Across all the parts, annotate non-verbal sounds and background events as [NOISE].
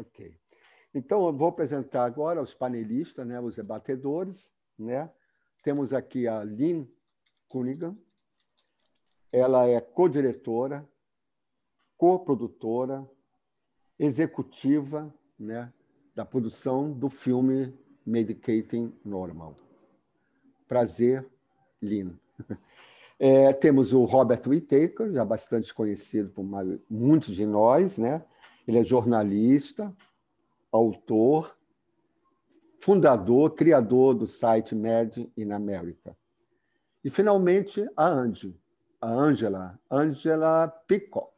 Ok. Então, eu vou apresentar agora os panelistas, né, os debatedores. Né? Temos aqui a Lynn Cunningham. Ela é co-diretora, co-produtora, executiva né, da produção do filme Medicating Normal. Prazer, Lynn. [LAUGHS] É, temos o Robert Whittaker, já bastante conhecido por muitos de nós, né? Ele é jornalista, autor, fundador, criador do site Mad in America. E, finalmente, a Andy, a Angela, Angela Peacock.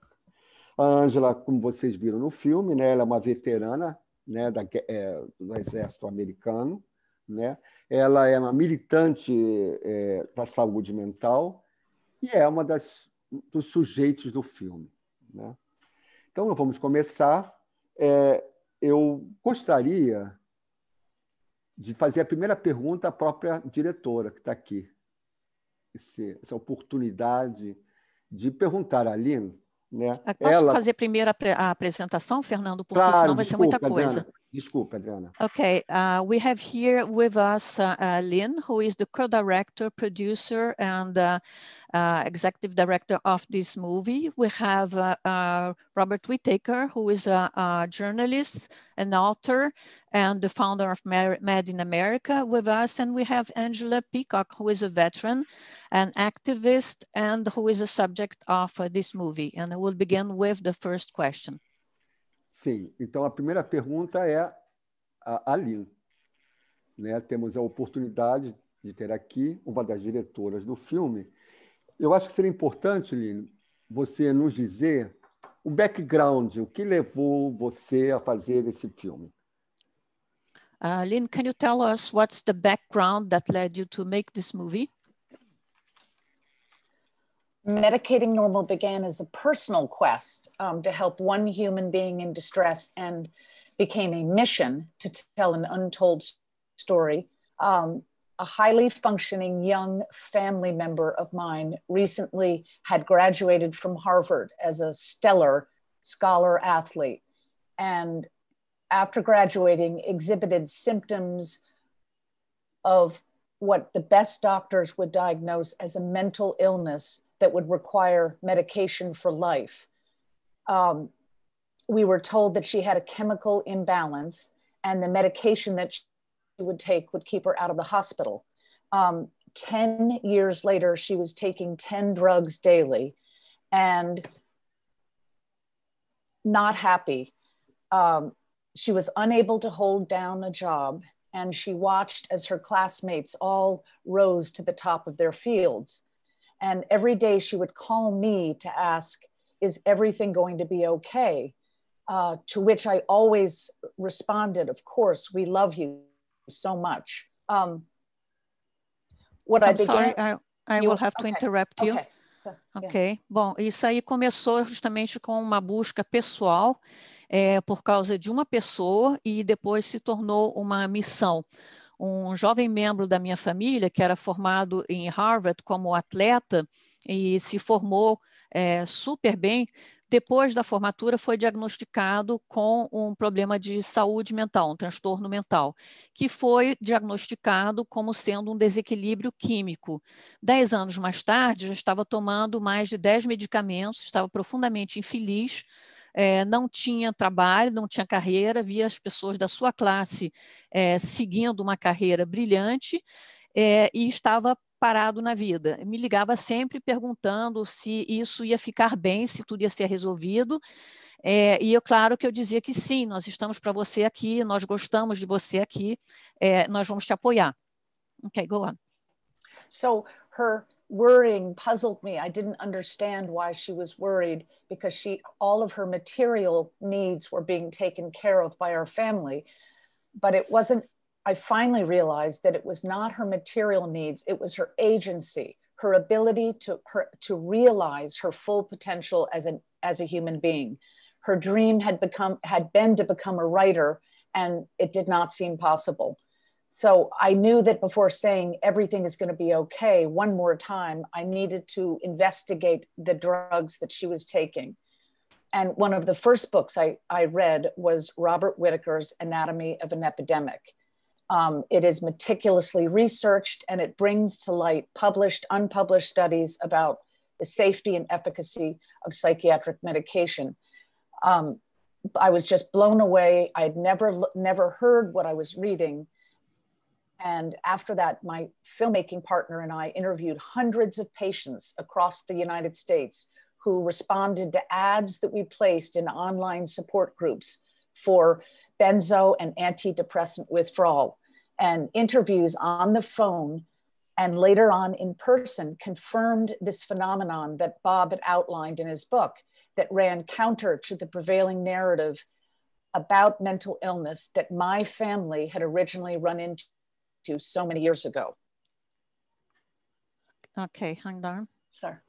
A Angela, como vocês viram no filme, né, ela é uma veterana né, da, é, do exército americano. Né? Ela é uma militante é, da saúde mental e é uma das dos sujeitos do filme. Né? Então, vamos começar. É, eu gostaria de fazer a primeira pergunta à própria diretora que está aqui. Esse, essa oportunidade de perguntar à Aline. Né? É, posso ela... fazer primeiro a, a apresentação, Fernando? Porque claro, senão vai desculpa, ser muita coisa. Dana. Desculpa, Adriana. Okay, uh, we have here with us uh, uh, Lynn, who is the co-director, producer, and uh, uh, executive director of this movie. We have uh, Robert Whitaker, who is a, a, journalist, an author, and the founder of Mar Mad in America with us. And we have Angela Peacock, who is a veteran, an activist, and who is a subject of this movie. And I will begin with the first question. Sim, então a primeira pergunta é a Aline. Né? Temos a oportunidade de ter aqui uma das diretoras do filme. Eu acho que seria importante, Aline, você nos dizer o background, o que levou você a fazer esse filme. Uh, Lynn, can you tell us what's the background that led you to make this movie? Medicating Normal began as a personal quest um, to help one human being in distress and became a mission to tell an untold story. Um, a highly functioning young family member of mine recently had graduated from Harvard as a stellar scholar athlete. And after graduating, exhibited symptoms of what the best doctors would diagnose as a mental illness that would require medication for life. Um, we were told that she had a chemical imbalance and the medication that she would take would keep her out of the hospital. Um, 10 years later, she was taking 10 drugs daily and not happy. Um, she was unable to hold down a job and she watched as her classmates all rose to the top of their fields. And every day she would call me to ask, Is everything going to be okay? Uh, to which I always responded, Of course, we love you so much. Um, what I'm I began, sorry, I, I you, will have to interrupt you. Okay. Ok, bom, isso aí começou justamente com uma busca pessoal, é, eh, por causa de uma pessoa, e depois se tornou uma missão, um jovem membro da minha família, que era formado em Harvard como atleta e se formou é, super bem, depois da formatura foi diagnosticado com um problema de saúde mental, um transtorno mental, que foi diagnosticado como sendo um desequilíbrio químico. Dez anos mais tarde, já estava tomando mais de dez medicamentos, estava profundamente infeliz, é, não tinha trabalho, não tinha carreira, via as pessoas da sua classe é, seguindo uma carreira brilhante é, e estava parado na vida. Me ligava sempre perguntando se isso ia ficar bem, se tudo ia ser resolvido. É, e eu, claro que eu dizia que sim, nós estamos para você aqui, nós gostamos de você aqui, é, nós vamos te apoiar. Ok, go on. So her worrying puzzled me. I didn't understand why she was worried because she all of her material needs were being taken care of by our family. But it wasn't I finally realized that it was not her material needs, it was her agency, her ability to her to realize her full potential as an as a human being. Her dream had become had been to become a writer and it did not seem possible so I knew that before saying everything is going to be okay one more time, I needed to investigate the drugs that she was taking. And one of the first books I, I read was Robert Whitaker's Anatomy of an Epidemic. Um, it is meticulously researched and it brings to light published, unpublished studies about the safety and efficacy of psychiatric medication. Um, I was just blown away. I had never, never heard what I was reading and after that, my filmmaking partner and I interviewed hundreds of patients across the United States who responded to ads that we placed in online support groups for benzo and antidepressant withdrawal, and interviews on the phone and later on in person confirmed this phenomenon that Bob had outlined in his book that ran counter to the prevailing narrative about mental illness that my family had originally run into to so many years ago. Ok, hang on. Sir.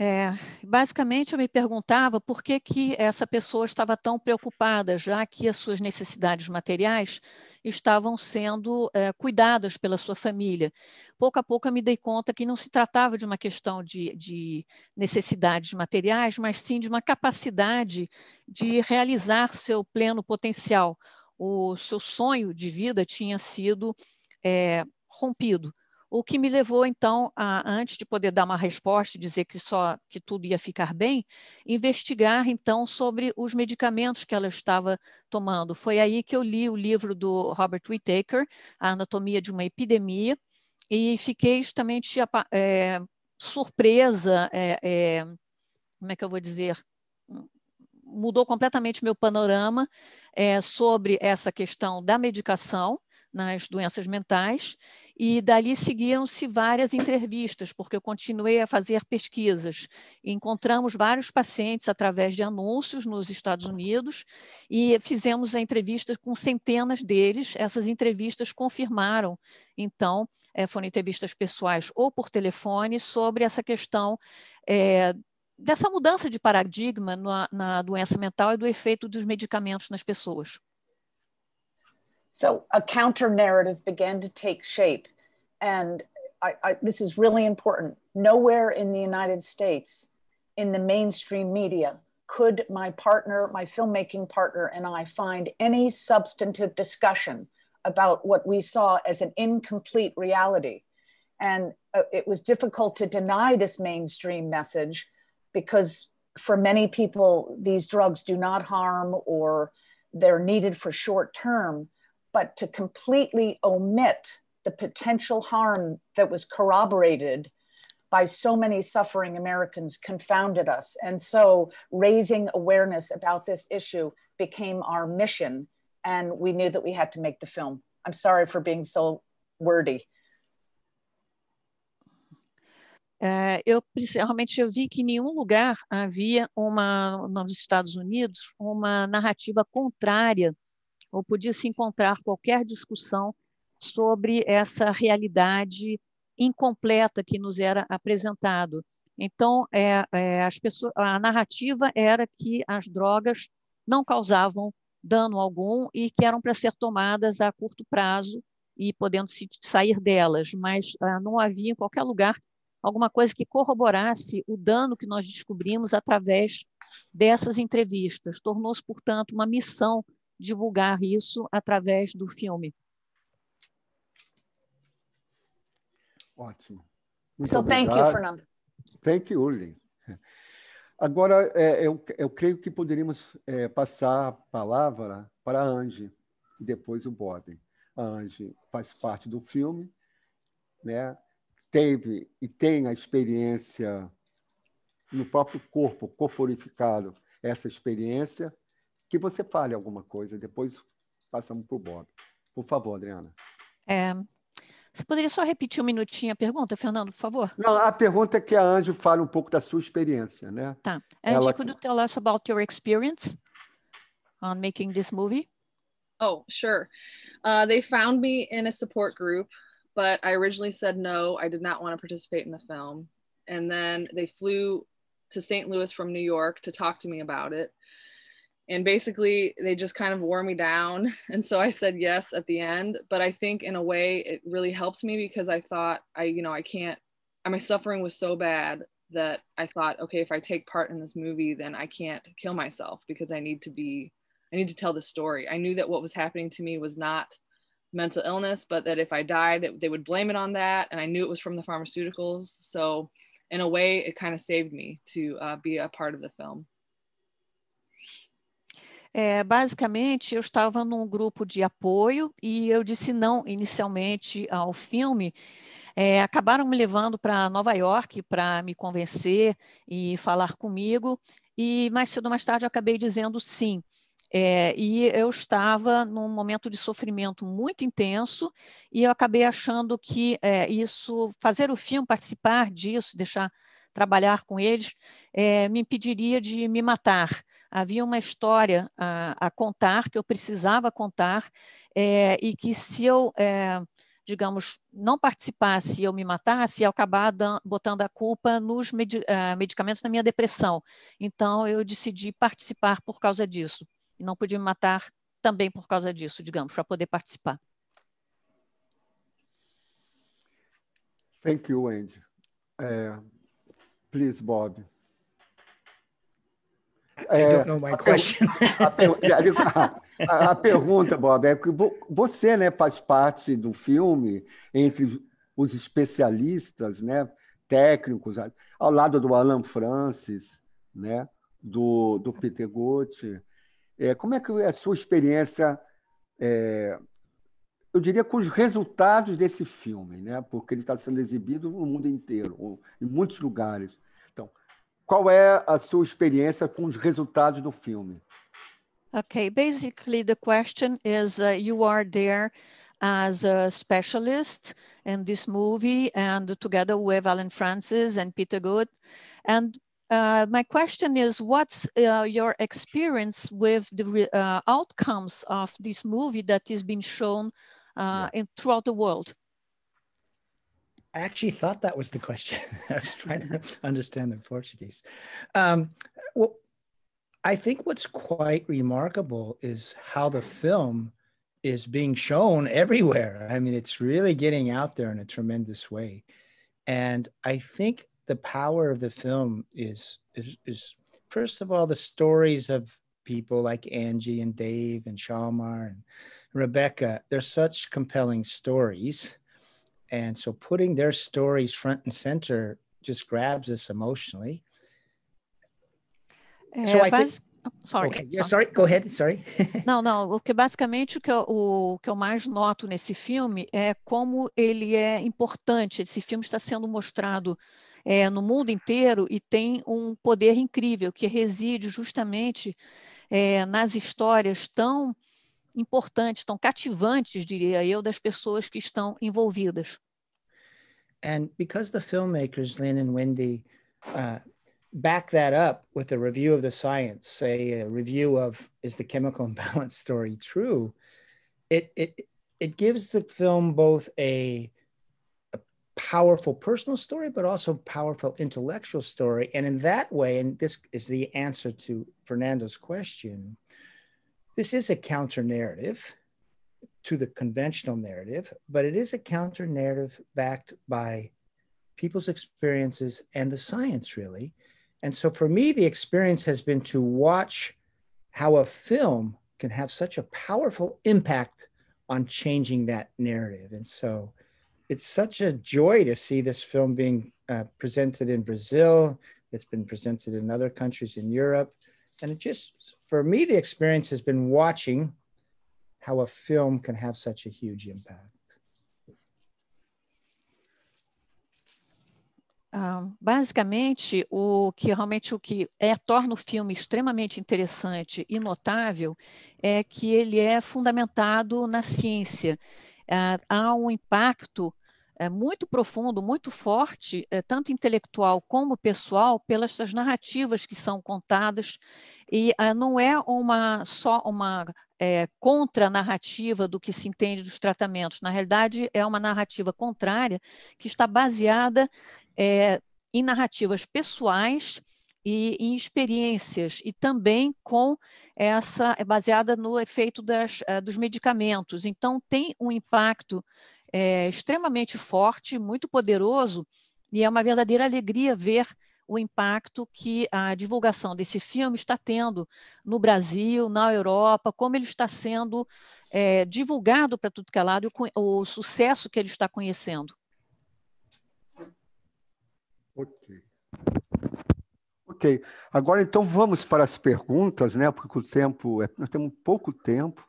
É, basicamente, eu me perguntava por que, que essa pessoa estava tão preocupada, já que as suas necessidades materiais estavam sendo é, cuidadas pela sua família. Pouco a pouco, eu me dei conta que não se tratava de uma questão de, de necessidades materiais, mas sim de uma capacidade de realizar seu pleno potencial, o seu sonho de vida tinha sido é, rompido. O que me levou, então, a, antes de poder dar uma resposta e dizer que só que tudo ia ficar bem, investigar, então, sobre os medicamentos que ela estava tomando. Foi aí que eu li o livro do Robert Whittaker, A Anatomia de uma Epidemia, e fiquei justamente é, eh, surpresa, é, como é que eu vou dizer, mudou completamente meu panorama é, sobre essa questão da medicação nas doenças mentais e dali seguiam-se várias entrevistas, porque eu continuei a fazer pesquisas. Encontramos vários pacientes através de anúncios nos Estados Unidos e fizemos entrevistas com centenas deles. Essas entrevistas confirmaram, então, é, foram entrevistas pessoais ou por telefone sobre essa questão é, dessa mudança de paradigma na, na doença mental e do efeito dos medicamentos nas pessoas. So a counter narrative began to take shape, and I, I, this is really important. Nowhere in the United States, in the mainstream media, could my partner, my filmmaking partner, and I find any substantive discussion about what we saw as an incomplete reality. And uh, it was difficult to deny this mainstream message because for many people, these drugs do not harm or they're needed for short term. But to completely omit the potential harm that was corroborated by so many suffering Americans confounded us. And so raising awareness about this issue became our mission. And we knew that we had to make the film. I'm sorry for being so wordy. Eh, eu realmente eu vi que em nenhum lugar havia uma nos Estados Unidos uma narrativa contrária ou podia se encontrar qualquer discussão sobre essa realidade incompleta que nos era apresentado. Então, é, é, as pessoas, a narrativa era que as drogas não causavam dano algum e que eram para ser tomadas a curto prazo e podendo se sair delas, mas ah, não havia em qualquer lugar alguma coisa que corroborasse o dano que nós descobrimos através dessas entrevistas. Tornou-se, portanto, uma missão divulgar isso através do filme. Ótimo. Muito so thank you, Fernando. Thank you, Uli. Agora, é, eu, eu, creio que poderíamos é, passar a palavra para a Angie e depois o Bob. A Angie faz parte do filme, né? teve e tem a experiência no próprio corpo, corporificado, essa experiência, que você fale alguma coisa. Depois passamos para o Bob. Por favor, Adriana. É, você poderia só repetir um minutinho a pergunta, Fernando, por favor? Não, a pergunta é que a Anjo fale um pouco da sua experiência, né? Tá. Anjo, Ela... could you tell us about your experience on making this movie? Oh, sure. Uh, they found me in a support group but I originally said no, I did not want to participate in the film. And then they flew to St. Louis from New York to talk to me about it. And basically, they just kind of wore me down. [LAUGHS] And so I said yes at the end. But I think in a way, it really helped me because I thought, I, you know, I can't, my suffering was so bad that I thought, okay, if I take part in this movie, then I can't kill myself because I need to be, I need to tell the story. I knew that what was happening to me was not mental illness, but that if I died, it, they would blame it on that. And I knew it was from the pharmaceuticals. So, in a way, it kind of saved me to uh, be a part of the film. É, basicamente, eu estava num grupo de apoio e eu disse não inicialmente ao filme. É, acabaram me levando para Nova York para me convencer e falar comigo. E mais cedo ou mais tarde eu acabei dizendo sim. É, e eu estava num momento de sofrimento muito intenso e eu acabei achando que é, isso, fazer o filme, participar disso, deixar trabalhar com eles, é, me impediria de me matar. Havia uma história a, a contar que eu precisava contar e que se eu digamos, não participasse e eu me matasse, ia acabar botando a culpa nos medicamentos na minha depressão. Então, eu decidi participar por causa disso e não podia me matar também por causa disso, digamos, para poder participar. Thank you, Andy. Uh, é, please, Bob. I don't é, know my question. A, per... [LAUGHS] Ah, a, a, pergunta, Bob, é que você né, faz parte do filme entre os especialistas, né, técnicos, ao lado do Alan Francis, né, do, do Peter Gotti, é, como é que é a sua experiência, é, eu diria, com os resultados desse filme, né? porque ele está sendo exibido no mundo inteiro, em muitos lugares. Então, qual é a sua experiência com os resultados do filme? Okay, basically the question is uh, you are there as a specialist in this movie and together with Alan Francis and Peter Good and Uh, my question is, what's uh, your experience with the uh, outcomes of this movie that is being shown uh, yeah. in, throughout the world? I actually thought that was the question. [LAUGHS] I was trying to understand the Portuguese. Um, well, I think what's quite remarkable is how the film is being shown [LAUGHS] everywhere. I mean, it's really getting out there in a tremendous way. And I think the power of the film is is is first of all the stories of people like Angie and Dave and Shalmar and Rebecca. They're such compelling stories, and so putting their stories front and center just grabs us emotionally. É, so eh, I think, oh, Sorry, okay. sorry. sorry. Go ahead. Sorry. [LAUGHS] não, não. O que basicamente o que, eu, o que eu mais noto nesse filme é como ele é importante. Esse filme está sendo mostrado é, no mundo inteiro e tem um poder incrível que reside justamente é, nas histórias tão importantes, tão cativantes, diria eu, das pessoas que estão envolvidas. And because the filmmakers Lynn and Wendy uh, back that up with a review of the science, say a review of is the chemical imbalance story true, it it it gives the film both a powerful personal story, but also powerful intellectual story. And in that way, and this is the answer to Fernando's question, this is a counter narrative to the conventional narrative, but it is a counter narrative backed by people's experiences and the science, really. And so for me, the experience has been to watch how a film can have such a powerful impact on changing that narrative. And so it's such a joy to see this film being uh, presented in Brazil. It's been presented in other countries in Europe. And it just, for me, the experience has been watching how a film can have such a huge impact. Ah, basicamente, o que realmente o que é, torna o filme extremamente interessante e notável é que ele é fundamentado na ciência. Uh, há um impacto é, muito profundo, muito forte, é, tanto intelectual como pessoal, pelas essas narrativas que são contadas, e é, não é uma só uma é, contra-narrativa do que se entende dos tratamentos. Na realidade, é uma narrativa contrária que está baseada é, em narrativas pessoais e em experiências e também com essa é baseada no efeito das, é, dos medicamentos. Então tem um impacto é, extremamente forte, muito poderoso, e é uma verdadeira alegria ver o impacto que a divulgação desse filme está tendo no Brasil, na Europa, como ele está sendo é, divulgado para tudo que é lado, o, o sucesso que ele está conhecendo. Ok. Ok. Agora, então, vamos para as perguntas, né? Porque o tempo, é, nós temos pouco tempo,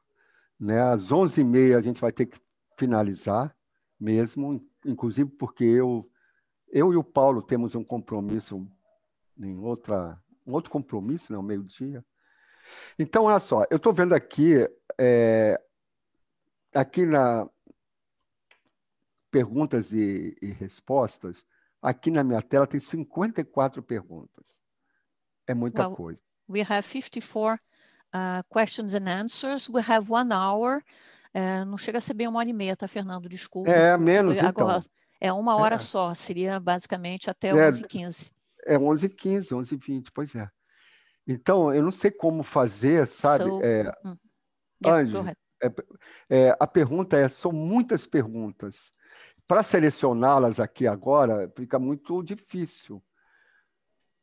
né? Às 11h30 a gente vai ter que finalizar mesmo, inclusive porque eu, eu e o Paulo temos um compromisso em outra, um outro compromisso, né, ao meio-dia. Então, olha só, eu estou vendo aqui, é, aqui na perguntas e, e respostas, aqui na minha tela tem 54 perguntas. É muita well, coisa. We have 54 uh, questions and answers. We have one hour. É, não chega a ser bem uma hora e meia, tá, Fernando? Desculpa. É, menos, Agora, então. É uma hora é. só, seria basicamente até 11h15. É 11h15, 11h20, é pois é. Então, eu não sei como fazer, sabe? So, é, hum. Anjo, é, é, a pergunta é, são muitas perguntas. Para selecioná-las aqui agora, fica muito difícil.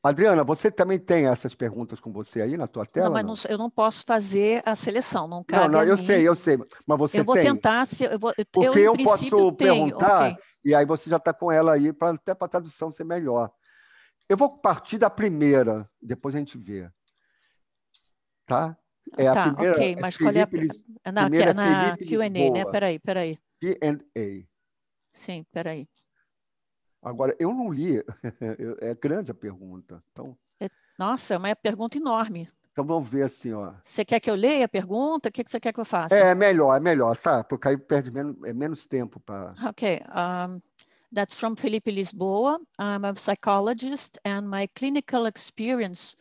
Adriana, você também tem essas perguntas com você aí na tua tela? Não, mas não? Não, eu não posso fazer a seleção, não cabe Não, não, eu sei, eu sei, mas você tem. Eu vou tem. tentar, se eu vou, Porque eu, eu posso perguntar, okay. e aí você já está com ela aí, pra, até para a tradução ser melhor. Eu vou partir da primeira, depois a gente vê. Tá? Ah, é tá, a primeira, ok, é mas Felipe, qual é a... Na, é na, Q&A, né? Peraí, peraí. Q&A. Sim, peraí. Agora, eu não li, [LAUGHS] é grande a pergunta. Então... É, nossa, é uma pergunta enorme. Então vamos ver assim, ó. Você quer que eu leia a pergunta? O que, que você quer que eu faça? É melhor, é melhor, tá Porque aí perde menos, é menos tempo para. Ok. Um, that's from Felipe Lisboa. I'm a psychologist and my clinical experience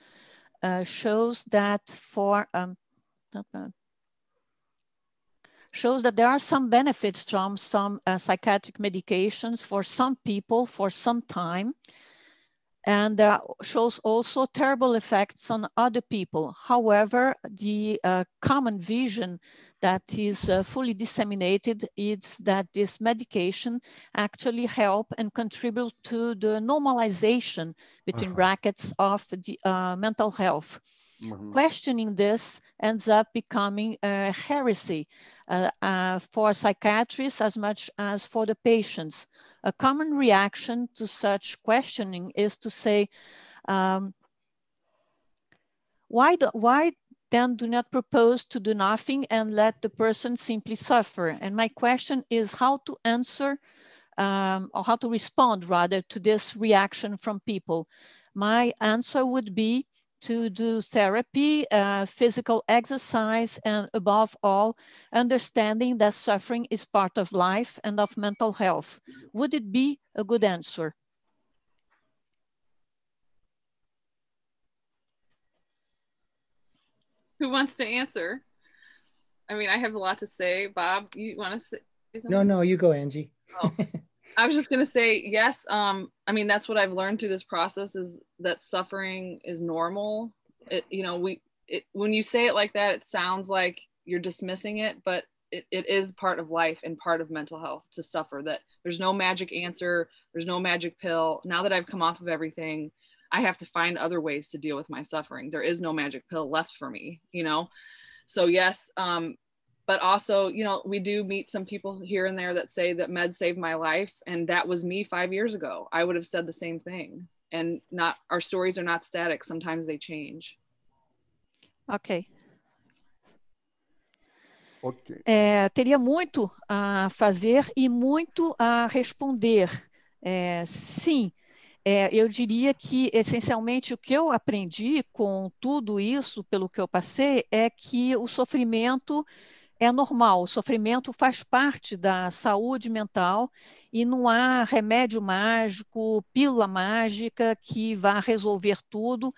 uh, shows that for. Um, shows that there are some benefits from some uh, psychiatric medications for some people for some time. And uh, shows also terrible effects on other people. However, the uh, common vision that is uh, fully disseminated is that this medication actually help and contribute to the normalization between uh-huh. brackets of the uh, mental health. Mm-hmm. Questioning this ends up becoming a heresy uh, uh for psychiatrists as much as for the patients. A common reaction to such questioning is to say, um, why, do, why then do not propose to do nothing and let the person simply suffer. And my question is how to answer um, or how to respond rather to this reaction from people. My answer would be to do therapy, uh, physical exercise, and above all, understanding that suffering is part of life and of mental health. Would it be a good answer? who wants to answer? I mean, I have a lot to say. Bob, you want to say something? No, no, you go, Angie. oh. [LAUGHS] I was just gonna say yes. Um, I mean, that's what I've learned through this process is that suffering is normal. It, you know, we it, when you say it like that, it sounds like you're dismissing it, but it, it is part of life and part of mental health to suffer. That there's no magic answer, there's no magic pill. Now that I've come off of everything, I have to find other ways to deal with my suffering. There is no magic pill left for me, you know? So, yes, um, but also, you know, we do meet some people here and there that say that med saved my life. And that was me five years ago. I would have said the same thing. And not our stories are not static, sometimes they change. Ok. okay. É, teria muito a fazer e muito a responder. É, sim. É, eu diria que, essencialmente, o que eu aprendi com tudo isso, pelo que eu passei, é que o sofrimento é normal, o sofrimento faz parte da saúde mental e não há remédio mágico, pílula mágica que vá resolver tudo.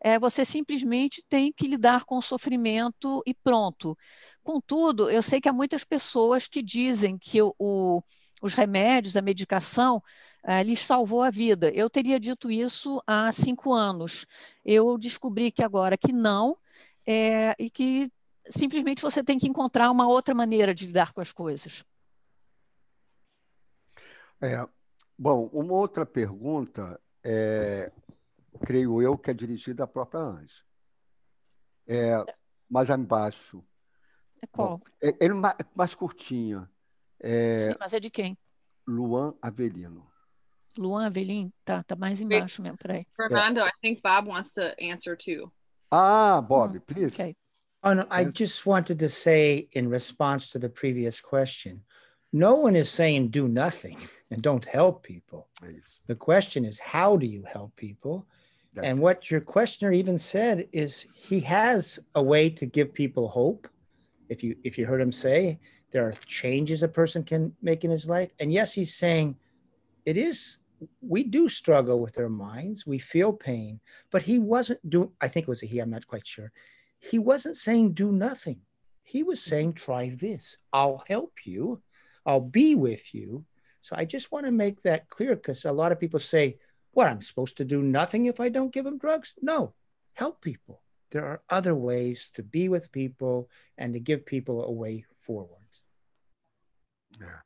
É, você simplesmente tem que lidar com o sofrimento e pronto. Contudo, eu sei que há muitas pessoas que dizem que o, o, os remédios, a medicação, uh, lhes salvou a vida. Eu teria dito isso há cinco anos. Eu descobri que agora que não, é, e que simplesmente você tem que encontrar uma outra maneira de lidar com as coisas. É, bom, uma outra pergunta, é, creio eu, que é dirigida à própria Ange. É, mais embaixo. É qual? Bom, é, é mais, é mais curtinha. É, Sim, mas é de quem? Luan Avelino. Luan Avelin? Tá, tá mais embaixo mesmo, peraí. Fernando, yeah. I think Bob wants to answer too. Ah, Bob, please. Okay. Oh, no, I just wanted to say in response to the previous question, no one is saying do nothing [LAUGHS] and don't help people. Please. The question is, how do you help people? That's and what your questioner even said is he has a way to give people hope. If you if you heard him say there are changes a person can make in his life, and yes, he's saying it is we do struggle with our minds. We feel pain, but he wasn't doing, I think it was a he, I'm not quite sure. He wasn't saying do nothing. He was mm-hmm. saying, try this. I'll help you. I'll be with you. So I just want to make that clear because a lot of people say, what, I'm supposed to do nothing if I don't give them drugs? No, help people. There are other ways to be with people and to give people a way forward.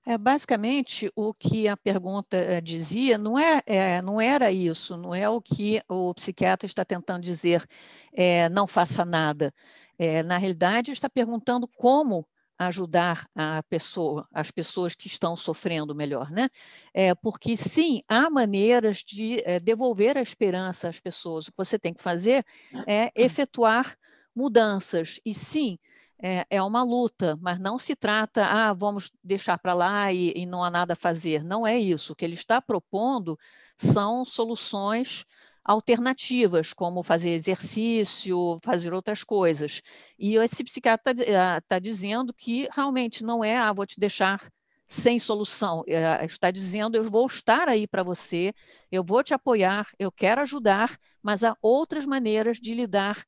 É. é, basicamente, o que a pergunta eh, dizia não, é, é, não era isso, não é o que o psiquiatra está tentando dizer, é, não faça nada. É, na realidade, está perguntando como ajudar a pessoa, as pessoas que estão sofrendo melhor, né? É, porque sim, há maneiras de é, devolver a esperança às pessoas. O que você tem que fazer é hum. efetuar mudanças. E sim, é, é uma luta, mas não se trata, ah, vamos deixar para lá e, e, não há nada a fazer. Não é isso. O que ele está propondo são soluções alternativas, como fazer exercício, fazer outras coisas. E esse psiquiatra está ah, tá dizendo que realmente não é, ah, vou te deixar sem solução. É, está dizendo: eu vou estar aí para você, eu vou te apoiar, eu quero ajudar, mas há outras maneiras de lidar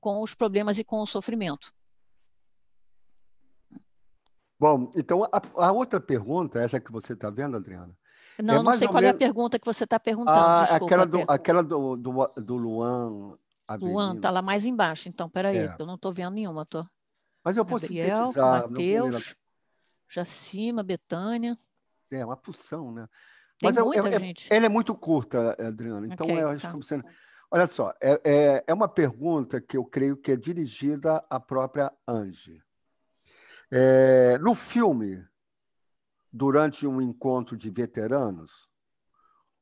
com os problemas e com o sofrimento. Bom, então a, a outra pergunta, essa que você está vendo, Adriana. Não, é não sei qual menos... é a pergunta que você está ah, perguntando. desculpa, aquela do, aquela do, do, do Luan. Avelino. Luan está lá mais embaixo, então, peraí, é. eu não estou vendo nenhuma. Tô... Mas eu posso Gabriel, Matheus, Jacima, Betânia. É, uma pulsão, né? Tem Mas é muita é, é, gente. ela é muito curta, Adriana. Então, okay, eu é, acho tá. como sendo... Olha só, é, é, é uma pergunta que eu creio que é dirigida à própria Ange. É, no filme, durante um encontro de veteranos,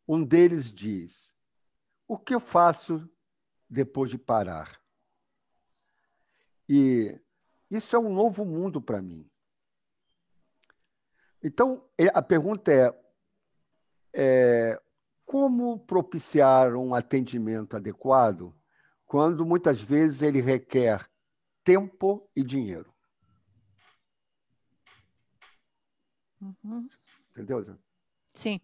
um deles diz: O que eu faço depois de parar? E isso é um novo mundo para mim. Então, é, a pergunta é, é, como propiciar um atendimento adequado quando muitas vezes ele requer tempo e dinheiro? Sí.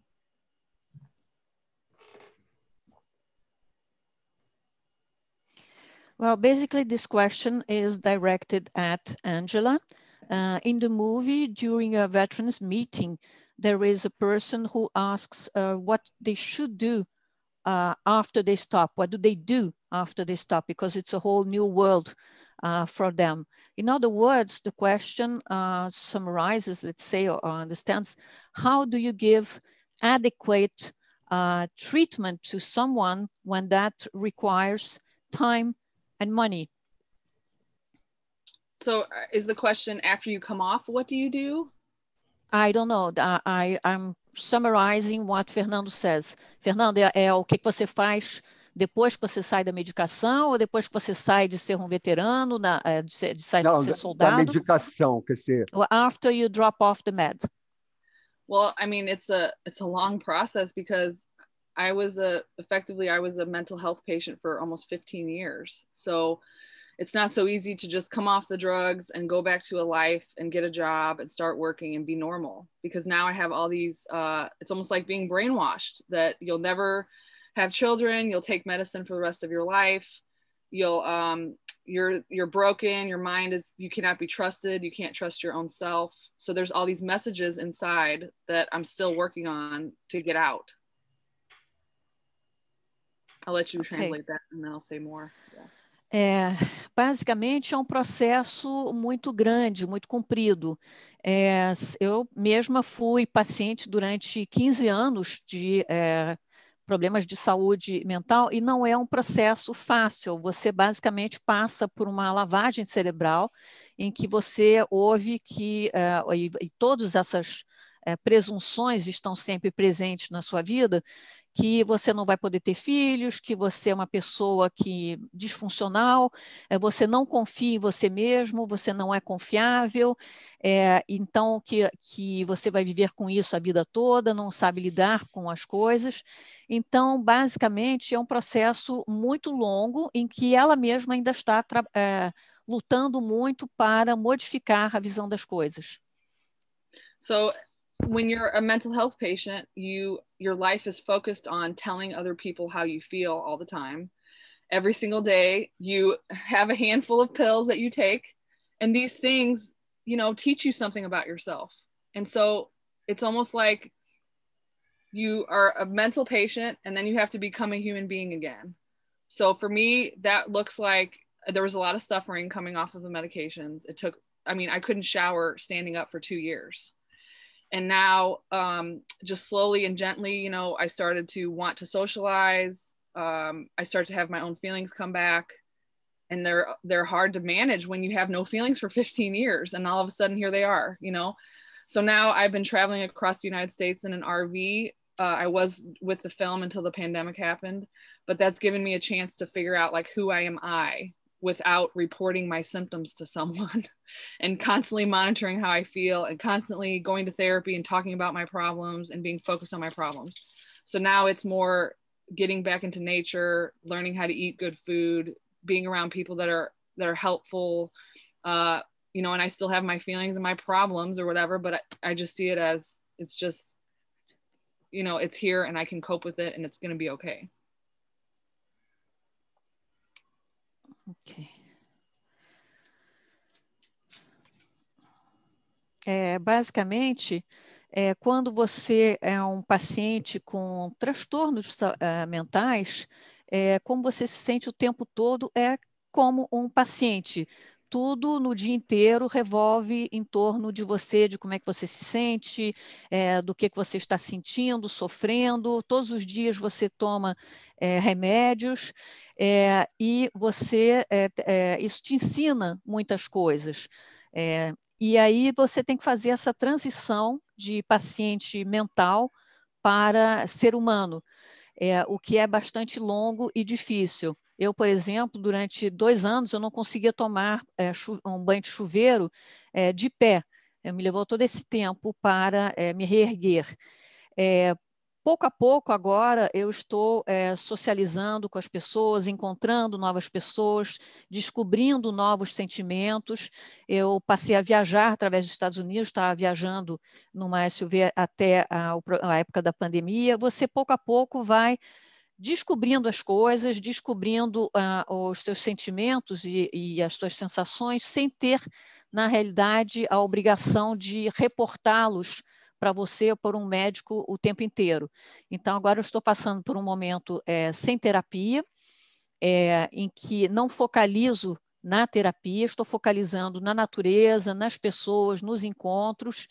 Well, basically, this question is directed at Angela. Uh, in the movie, during a veterans meeting, there is a person who asks uh, what they should do uh, after they stop. What do they do after they stop? Because it's a whole new world uh, for them. In other words, the question uh, summarizes, let's say, or, or, understands how do you give adequate uh, treatment to someone when that requires time and money. So uh, is the question after you come off, what do you do? I don't know. I, I'm summarizing what Fernando says. Fernando, é, é o que você faz depois que você sai da medicação ou depois que você sai de ser um veterano, na, eh, de, ser, de, sair, Não, de ser soldado? Da medicação, quer dizer. After you drop off the med. Well, I mean, it's a it's a long process because I was a effectively I was a mental health patient for almost 15 years. So it's not so easy to just come off the drugs and go back to a life and get a job and start working and be normal because now I have all these uh, it's almost like being brainwashed that you'll never have children, you'll take medicine for the rest of your life. You'll um you're you're broken, your mind is you cannot be trusted, you can't trust your own self. So there's all these messages inside that I'm still working on to get out. I'll let you okay. translate that and then I'll say more. Yeah. É, basicamente é um processo muito grande, muito comprido. É, eu mesma fui paciente durante 15 anos de é, problemas de saúde mental e não é um processo fácil. Você basicamente passa por uma lavagem cerebral em que você ouve que uh, e, e todas essas é, presunções estão sempre presentes na sua vida, que você não vai poder ter filhos, que você é uma pessoa que disfuncional, é, você não confia em você mesmo, você não é confiável, é, então que, que você vai viver com isso a vida toda, não sabe lidar com as coisas. Então, basicamente, é um processo muito longo em que ela mesma ainda está é, lutando muito para modificar a visão das coisas. So when you're a mental health patient you your life is focused on telling other people how you feel all the time every single day you have a handful of pills that you take and these things you know teach you something about yourself and so it's almost like you are a mental patient and then you have to become a human being again so for me that looks like there was a lot of suffering coming off of the medications it took i mean i couldn't shower standing up for two years and now um, just slowly and gently you know i started to want to socialize um, i start to have my own feelings come back and they're they're hard to manage when you have no feelings for 15 years and all of a sudden here they are you know so now i've been traveling across the united states in an rv uh, i was with the film until the pandemic happened but that's given me a chance to figure out like who i am i without reporting my symptoms to someone [LAUGHS] and constantly monitoring how I feel and constantly going to therapy and talking about my problems and being focused on my problems. So now it's more getting back into nature, learning how to eat good food, being around people that are that are helpful uh you know and I still have my feelings and my problems or whatever but I, I just see it as it's just you know it's here and I can cope with it and it's going to be okay. Ok. É, basicamente, é, quando você é um paciente com transtornos uh, mentais, é, como você se sente o tempo todo é como um paciente tudo no dia inteiro revolve em torno de você, de como é que você se sente, é, do que, que você está sentindo, sofrendo. Todos os dias você toma é, remédios é, e você isso te ensina muitas coisas. e aí você tem que fazer essa transição de paciente mental para ser humano, o que é bastante longo e difícil. Eu, por exemplo, durante dois anos eu não conseguia tomar é, um banho de chuveiro é, de pé. Eu eh, me levou todo esse tempo para é, me reerguer. pouco a pouco, agora, eu estou socializando com as pessoas, encontrando novas pessoas, descobrindo novos sentimentos. Eu passei a viajar através dos Estados Unidos, estava viajando numa SUV até a, a época da pandemia. Você, pouco a pouco, vai descobrindo as coisas, descobrindo uh, os seus sentimentos e, e, as suas sensações, sem ter, na realidade, a obrigação de reportá-los para você ou por um médico o tempo inteiro. Então, agora eu estou passando por um momento é, sem terapia, é, em que não focalizo na terapia, estou focalizando na natureza, nas pessoas, nos encontros,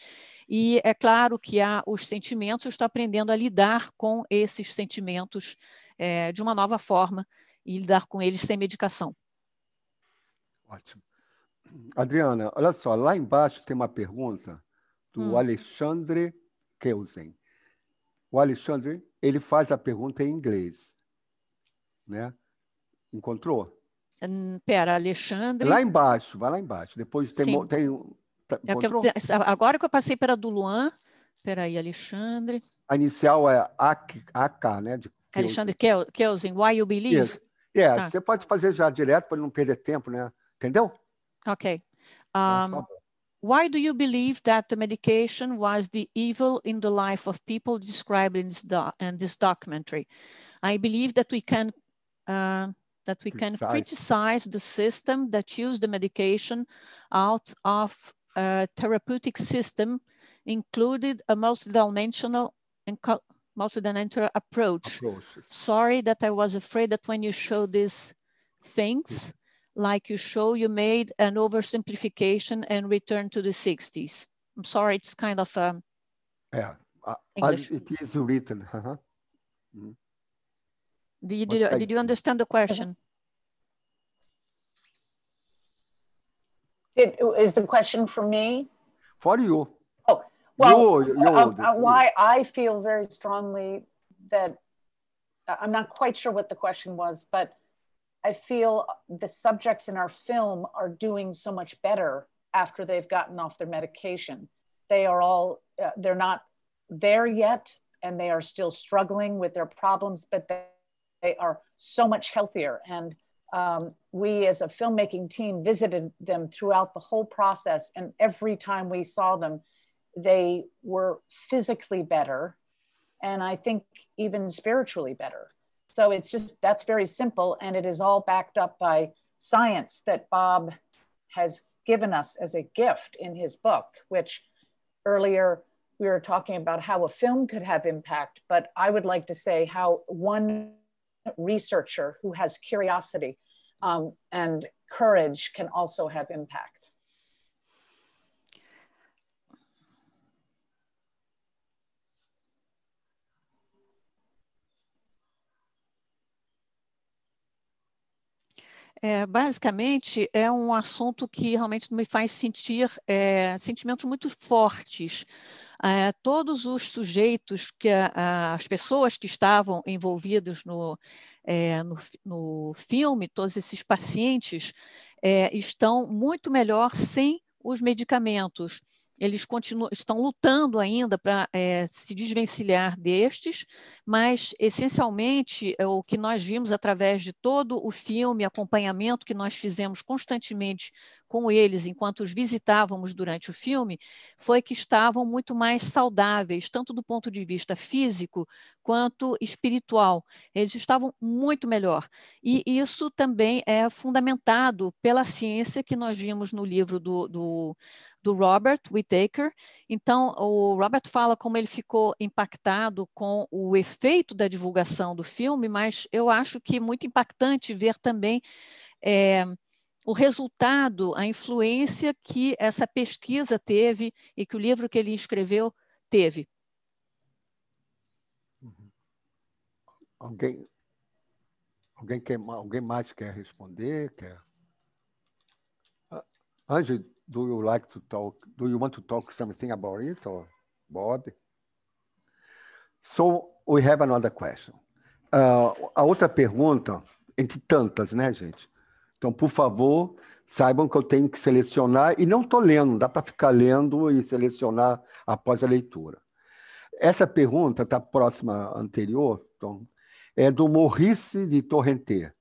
e é claro que há os sentimentos, eu estou aprendendo a lidar com esses sentimentos é, de uma nova forma e lidar com eles sem medicação. Ótimo. Adriana, olha só, lá embaixo tem uma pergunta do hum. Alexandre Kelsen. O Alexandre, ele faz a pergunta em inglês, né? Encontrou? Pera, Alexandre. Lá embaixo, vai lá embaixo. Depois tem. Sim. tem tá, é que eu, agora que eu passei pela do Luan. Peraí, Alexandre. A inicial é AK, AK né? De Alexandre Kelsen, Why You Believe? Isso. É, yeah, tá. você pode fazer já direto para não perder tempo, né? Entendeu? Ok. Então, um, why do you believe that the medication was the evil in the life of people described in this, doc in this documentary? I believe that we can. Uh, that we Precise. can criticize the system that use the medication out of a therapeutic system included a multidimensional and multidimensional approach. Sorry that I was afraid that when you show these things, like you show, you made an oversimplification and return to the 60s. I'm sorry, it's kind of a um, yeah, uh, uh, it is written. Uh -huh. mm -hmm. Do you, did you understand the question? is the question for me? For you. Oh, well, you, you, uh, uh, why I feel very strongly that uh, I'm not quite sure what the question was, but I feel the subjects in our film are doing so much better after they've gotten off their medication. They are all, uh, they're not there yet, and they are still struggling with their problems, but they they are so much healthier. And um, we, as a filmmaking team, visited them throughout the whole process. And every time we saw them, they were physically better. And I think even spiritually better. So it's just that's very simple. And it is all backed up by science that Bob has given us as a gift in his book, which earlier we were talking about how a film could have impact, but I would like to say how one researcher who has curiosity um, and courage can also have impact. É, basicamente, é um assunto que realmente me faz sentir é, sentimentos muito fortes, eh, todos os sujeitos, que as pessoas que estavam envolvidos no, eh, no, no, filme, todos esses pacientes, eh, estão muito melhor sem os medicamentos eles continuam, estão lutando ainda para é, eh, se desvencilhar destes, mas essencialmente é o que nós vimos através de todo o filme, acompanhamento que nós fizemos constantemente com eles enquanto os visitávamos durante o filme, foi que estavam muito mais saudáveis, tanto do ponto de vista físico quanto espiritual. Eles estavam muito melhor. E isso também é fundamentado pela ciência que nós vimos no livro do, do do Robert Whittaker. Então, o Robert fala como ele ficou impactado com o efeito da divulgação do filme, mas eu acho que é muito impactante ver também é, o resultado, a influência que essa pesquisa teve e que o livro que ele escreveu teve. Uhum. Alguém, alguém, quer, alguém mais quer responder? Quer? Ah, Ângelo, do you like to talk? Do you want to talk something about it, or Bob? So we have another question. Uh, a outra pergunta, entre tantas, né, gente? Então, por favor, saibam que eu tenho que selecionar, e não estou lendo, dá para ficar lendo e selecionar após a leitura. Essa pergunta, está próxima à anterior, então, é do Maurice de Torrente.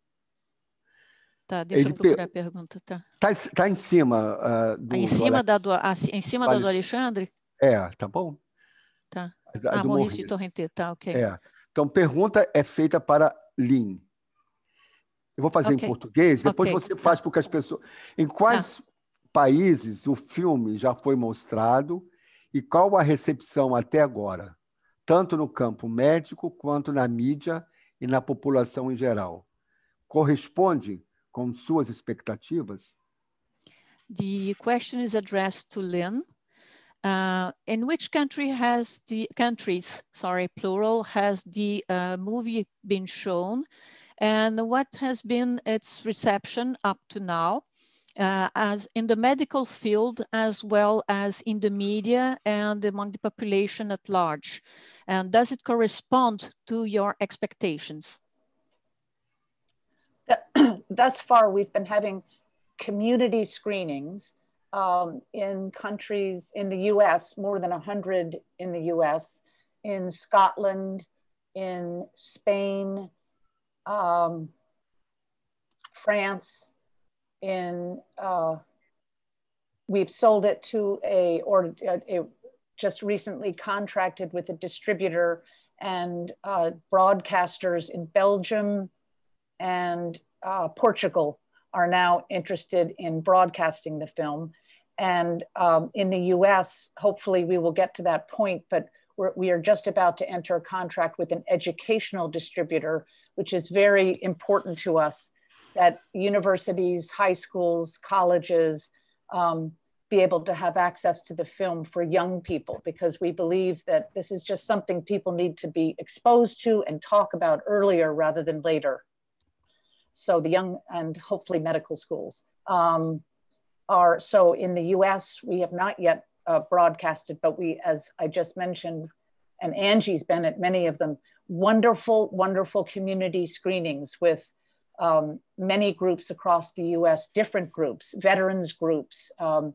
Tá, deixa ele eu procurar a pergunta, tá. Tá, tá em cima uh, do... Ah, ah, em cima, do da, do, em cima da do Alexandre? É, tá bom? Tá. É é ah, Maurício, Maurício de Torrente, tá, ok. É. Então, pergunta é feita para Lin. Eu vou fazer okay. em português, depois okay. você tá. faz porque as pessoas... Em quais tá. países o filme já foi mostrado e qual a recepção até agora? Tanto no campo médico quanto na mídia e na população em geral. Corresponde com suas expectativas? The question is addressed to Lynn. Uh, in which country has the countries, sorry, plural, has the uh, movie been shown, and what has been its reception up to now, uh, as in the medical field as well as in the media and among the population at large, and does it correspond to your expectations? [CLEARS THROAT] thus far, we've been having community screenings um, in countries in the US, more than 100 in the US, in Scotland, in Spain, um, France, in uh, we've sold it to a or a, a just recently contracted with a distributor and uh, broadcasters in Belgium, and uh, Portugal are now interested in broadcasting the film. And um, in the US, hopefully we will get to that point, but we're, we are just about to enter a contract with an educational distributor, which is very important to us that universities, high schools, colleges um, be able to have access to the film for young people because we believe that this is just something people need to be exposed to and talk about earlier rather than later. So the young and hopefully medical schools um, are, so in the US, we have not yet uh, broadcasted, but we, as I just mentioned, and Angie's been at many of them, wonderful, wonderful community screenings with um, many groups across the US, different groups, veterans groups, um,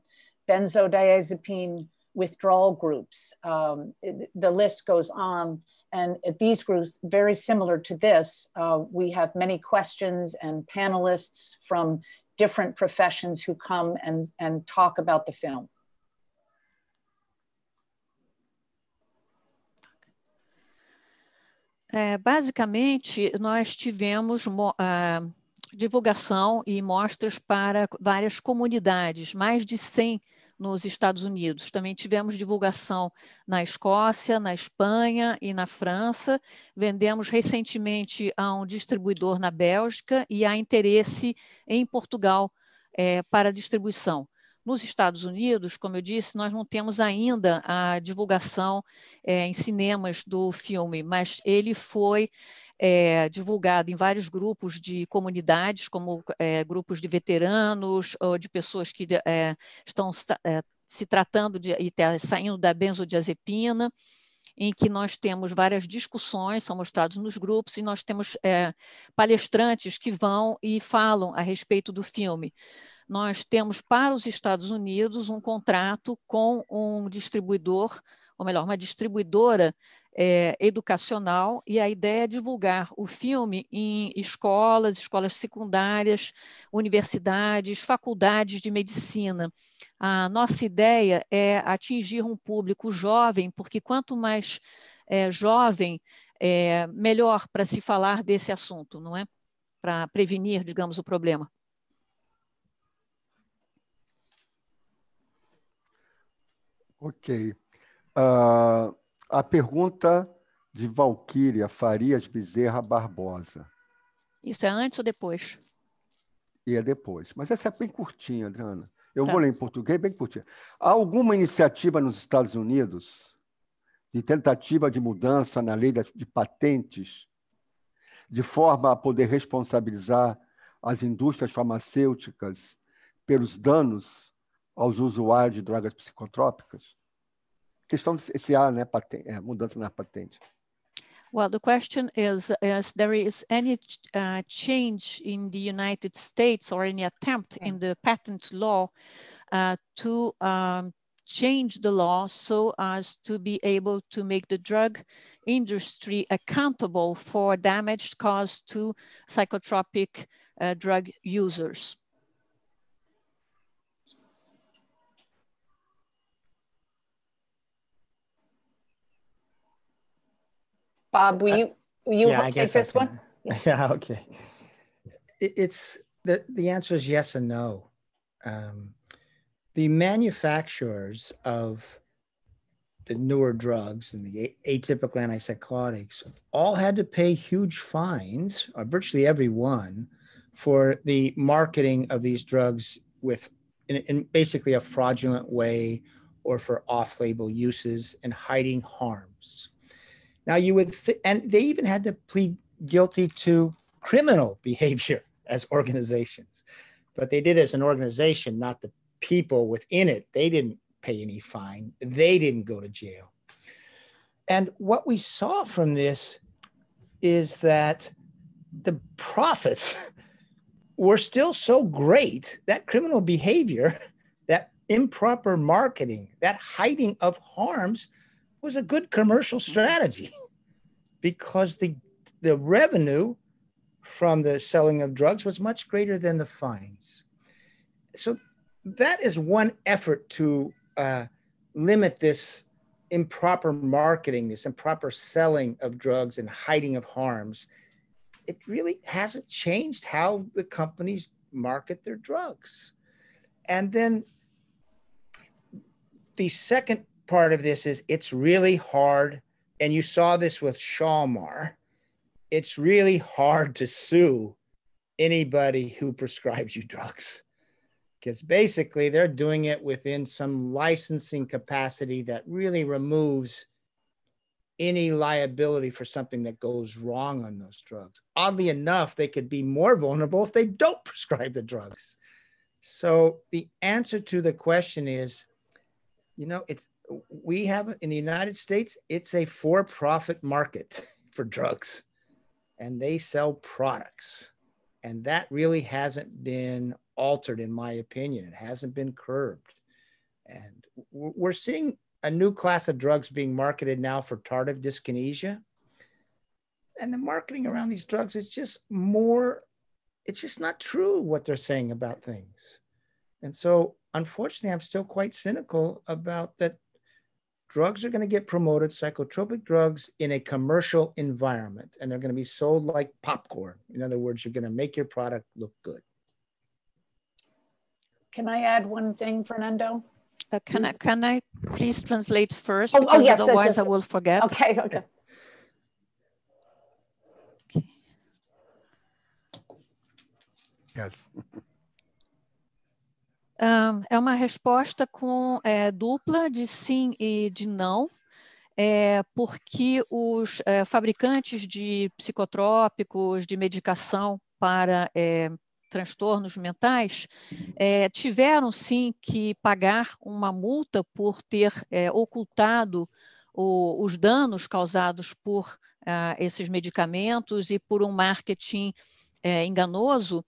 benzodiazepine withdrawal groups. Um, it, the list goes on. And these groups, very similar to this, uh, we have many questions and panelists from different professions who come and, and talk about the film. É, basicamente, nós tivemos uh, divulgação e mostras para várias comunidades, mais de 100 nos Estados Unidos. Também tivemos divulgação na Escócia, na Espanha e na França. Vendemos recentemente a um distribuidor na Bélgica e há interesse em Portugal é, para distribuição. Nos Estados Unidos, como eu disse, nós não temos ainda a divulgação é, em cinemas do filme, mas ele foi é, divulgado em vários grupos de comunidades, como é, grupos de veteranos, ou de pessoas que é, estão é, se tratando de, e tá saindo da benzodiazepina, em que nós temos várias discussões, são mostrados nos grupos, e nós temos é, palestrantes que vão e falam a respeito do filme nós temos para os Estados Unidos um contrato com um distribuidor, ou melhor, uma distribuidora é, educacional e a ideia é divulgar o filme em escolas, escolas secundárias, universidades, faculdades de medicina. A nossa ideia é atingir um público jovem, porque quanto mais é, jovem, é, melhor para se falar desse assunto, não é? Para prevenir, digamos, o problema. Ok. Uh... A pergunta de Valquíria Farias Bezerra Barbosa. Isso é antes ou depois? E é depois. Mas essa é bem curtinha, Adriana. Eu tá. vou ler em português, bem curtinha. Há alguma iniciativa nos Estados Unidos de tentativa de mudança na lei de patentes, de forma a poder responsabilizar as indústrias farmacêuticas pelos danos aos usuários de drogas psicotrópicas? questão né, patente, mudança na patente. Well, the question is, is there is any uh, change in the United States or any attempt hmm. in the patent law uh, to um, change the law so as to be able to make the drug industry accountable for damage caused to psychotropic uh, drug users. Bob, will you will you yeah, take this one? Yeah. [LAUGHS] yeah. okay. It, it's the the answer is yes and no. Um, the manufacturers of the newer drugs and the atypical antipsychotics all had to pay huge fines, or virtually every one, for the marketing of these drugs with in, in basically a fraudulent way or for off-label uses and hiding harms. Now you would, th- and they even had to plead guilty to criminal [LAUGHS] behavior as organizations, but they did as an organization, not the people within it. They didn't pay any fine. They didn't go to jail. And what we saw from this is that the profits [LAUGHS] were still so great that criminal behavior, [LAUGHS] that improper marketing, that hiding of harms was a good commercial strategy [LAUGHS] because the, the revenue from the selling of drugs was much greater than the fines. So that is one effort to uh, limit this improper marketing, this improper selling of drugs and hiding of harms. It really hasn't changed how the companies market their drugs. And then the second part of this is it's really hard, and you saw this with Shawmar. It's really hard to sue anybody who prescribes you drugs because basically they're doing it within some licensing capacity that really removes any liability for something that goes wrong on those drugs. Oddly enough, they could be more vulnerable if they don't prescribe the drugs. So the answer to the question is, you know, it's we have in the United States, it's a for profit market [LAUGHS] for drugs and they sell products. And that really hasn't been altered, in my opinion. It hasn't been curbed. And we're seeing a new class of drugs being marketed now for tardive dyskinesia. And the marketing around these drugs is just more, it's just not true what they're saying about things. And so, unfortunately, I'm still quite cynical about that drugs are going to get promoted, psychotropic drugs in a commercial environment, and they're going to be sold like popcorn. In other words, you're going to make your product look good. Can I add one thing, Fernando? Uh, can, I, can I please translate first? Oh, oh yes, otherwise yes, yes. I will forget. Okay, okay. okay. Yes. [LAUGHS] é uma resposta com é, dupla de sim e de não, é, porque os é, fabricantes de psicotrópicos, de medicação para transtornos mentais, tiveram sim que pagar uma multa por ter ocultado o, os danos causados por ah, esses medicamentos e por um marketing enganoso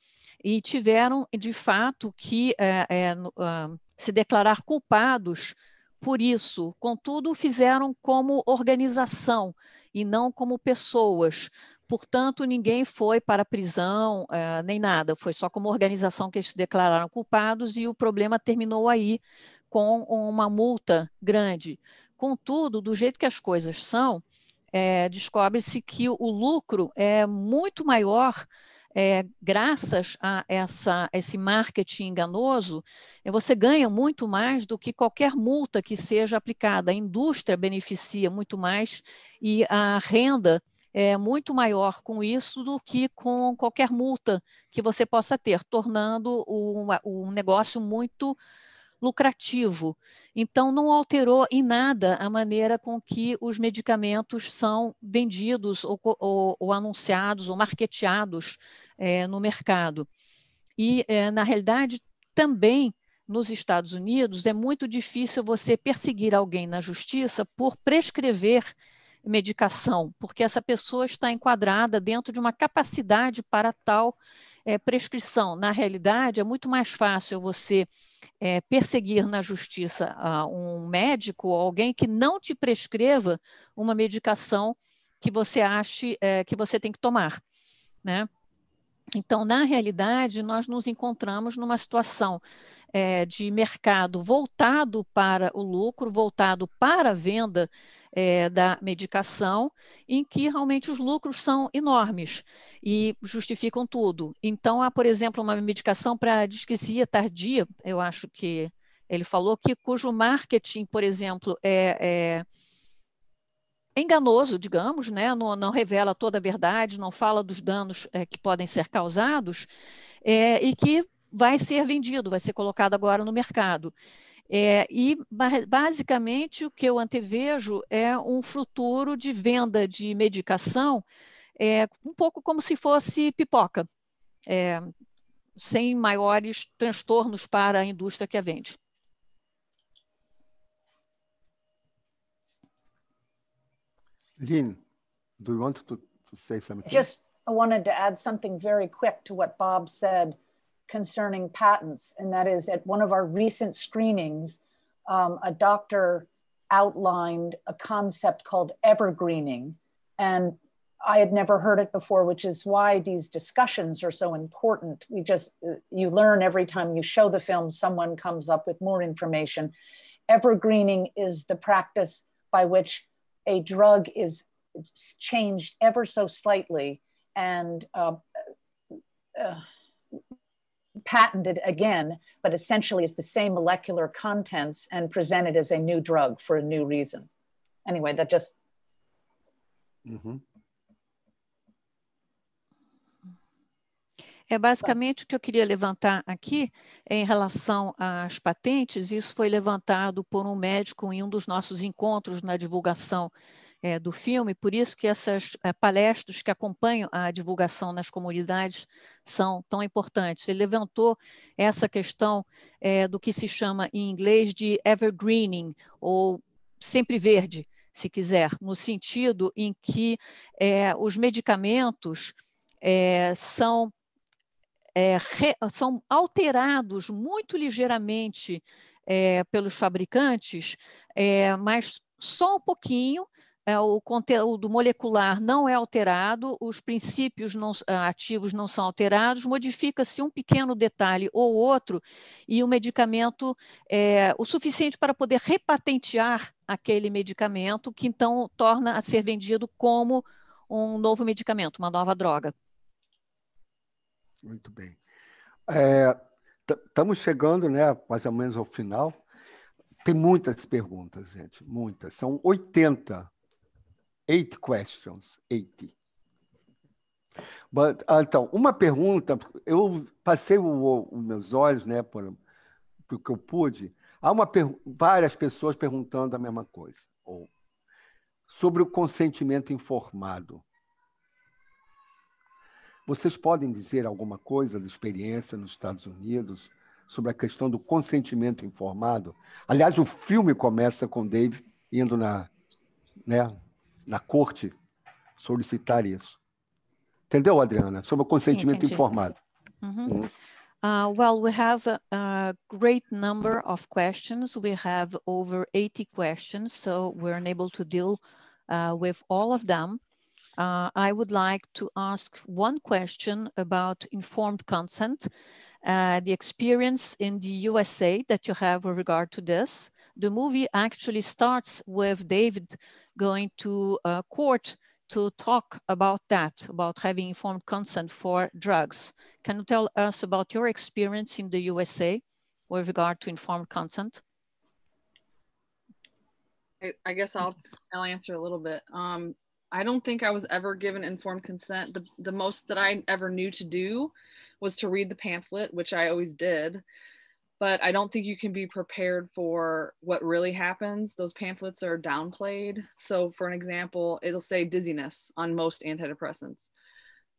e tiveram, de fato, que é, é, se declarar culpados por isso. Contudo, fizeram como organização e não como pessoas. Portanto, ninguém foi para a prisão eh, nem nada, foi só como organização que eles se declararam culpados e o problema terminou aí com uma multa grande. Contudo, do jeito que as coisas são, descobre-se que o lucro é muito maior é, graças a essa, esse marketing enganoso, você ganha muito mais do que qualquer multa que seja aplicada. A indústria beneficia muito mais e a renda é muito maior com isso do que com qualquer multa que você possa ter, tornando o, o negócio muito lucrativo. Então, não alterou em nada a maneira com que os medicamentos são vendidos ou, ou, ou anunciados ou marketeados é, no mercado. E, é, na realidade, também nos Estados Unidos é muito difícil você perseguir alguém na justiça por prescrever medicação, porque essa pessoa está enquadrada dentro de uma capacidade para tal é, prescrição. Na realidade, é muito mais fácil você é, perseguir na justiça ah, um médico ou alguém que não te prescreva uma medicação que você ache é, que você tem que tomar, né? Então, na realidade, nós nos encontramos numa situação é, de mercado voltado para o lucro, voltado para a venda é, da medicação, em que realmente os lucros são enormes e justificam tudo. Então, há, por exemplo, uma medicação para disquisia tardia, eu acho que ele falou, que cujo marketing, por exemplo, é, é enganoso, digamos, né? não, não, revela toda a verdade, não fala dos danos é, que podem ser causados é, e que vai ser vendido, vai ser colocado agora no mercado. É, e basicamente o que eu antevejo é um futuro de venda de medicação, é, um pouco como se fosse pipoca, é, sem maiores transtornos para a indústria que a vende. Lynn, do you want to, to say something? Just I wanted to add something very quick to what Bob said. concerning patents, and that is at one of our recent screenings, um, a doctor outlined a concept called evergreening. And I had never heard it before, which is why these discussions are so important. We just, uh, you learn every time you show the film, someone comes up with more information. Evergreening is the practice by which a drug is changed ever so slightly and uh, uh, patented again, but essentially it's the same molecular contents and presented as a new drug for a new reason. Anyway, that just. Uhum. É basicamente o que eu queria levantar aqui em relação às patentes. Isso foi levantado por um médico em um dos nossos encontros na divulgação é, do filme, por isso que essas é, palestras que acompanham a divulgação nas comunidades são tão importantes. Ele levantou essa questão é, do que se chama em inglês de evergreening, ou sempre verde, se quiser, no sentido em que é, os medicamentos é, são, é, re, são alterados muito ligeiramente pelos fabricantes, mas só um pouquinho é, o conteúdo molecular não é alterado, os princípios não, ah, ativos não são alterados, modifica-se um pequeno detalhe ou outro e o medicamento é o suficiente para poder repatentear aquele medicamento, que então torna a ser vendido como um novo medicamento, uma nova droga. Muito bem. Estamos é, chegando, né, mais ou menos ao final. Tem muitas perguntas, gente, muitas. São 80 eight questions, eight. But, ah, então, uma pergunta, eu passei os meus olhos, né, por, por que eu pude, há uma, várias pessoas perguntando a mesma coisa, ou sobre o consentimento informado. Vocês podem dizer alguma coisa da experiência nos Estados Unidos sobre a questão do consentimento informado? Aliás, o filme começa com Dave indo na, né, na corte solicitar isso. Entendeu, Adriana? Sobre o consentimento Sim, informado. Uhum. Uh, well, we have a, great number of questions. We have over 80 questions, so we're unable to deal uh, with all of them. Uh, I would like to ask one question about informed consent, uh, the experience in the USA that you have with regard to this, the movie actually starts with David going to uh, court to talk about that, about having informed consent for drugs. Can you tell us about your experience in the USA with regard to informed consent? I, I guess I'll, I'll answer a little bit. Um, I don't think I was ever given informed consent. The, the most that I ever knew to do was to read the pamphlet, which I always did but I don't think you can be prepared for what really happens. Those pamphlets are downplayed. So, for an example, it'll say dizziness on most antidepressants.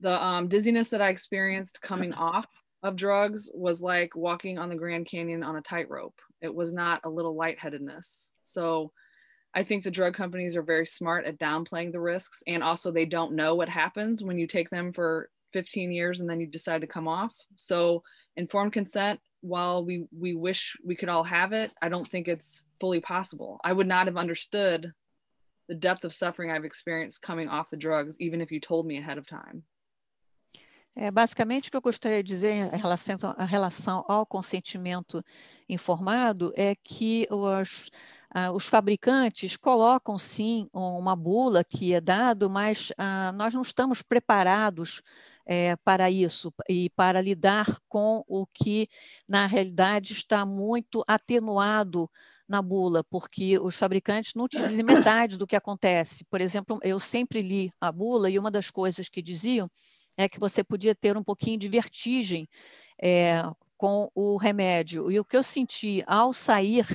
The um, dizziness that I experienced coming [LAUGHS] off of drugs was like walking on the Grand Canyon on a tightrope. It was not a little lightheadedness. So, I think the drug companies are very smart at downplaying the risks. And also, they don't know what happens when you take them for 15 years and then you decide to come off. So, informed consent while we we wish we could all have it i don't think it's fully possible i would not have understood the depth of suffering i've experienced coming off the drugs even if you told me ahead of time É, basicamente, o que eu gostaria de dizer em relação, em relação ao consentimento informado é que os, ah, os fabricantes colocam, sim, uma bula que é dado, mas ah, nós não estamos preparados é, para isso e para lidar com o que, na realidade, está muito atenuado na bula, porque os fabricantes não dizem metade do que acontece. Por exemplo, eu sempre li a bula e uma das coisas que diziam é que você podia ter um pouquinho de vertigem é, com o remédio. E o que eu senti ao sair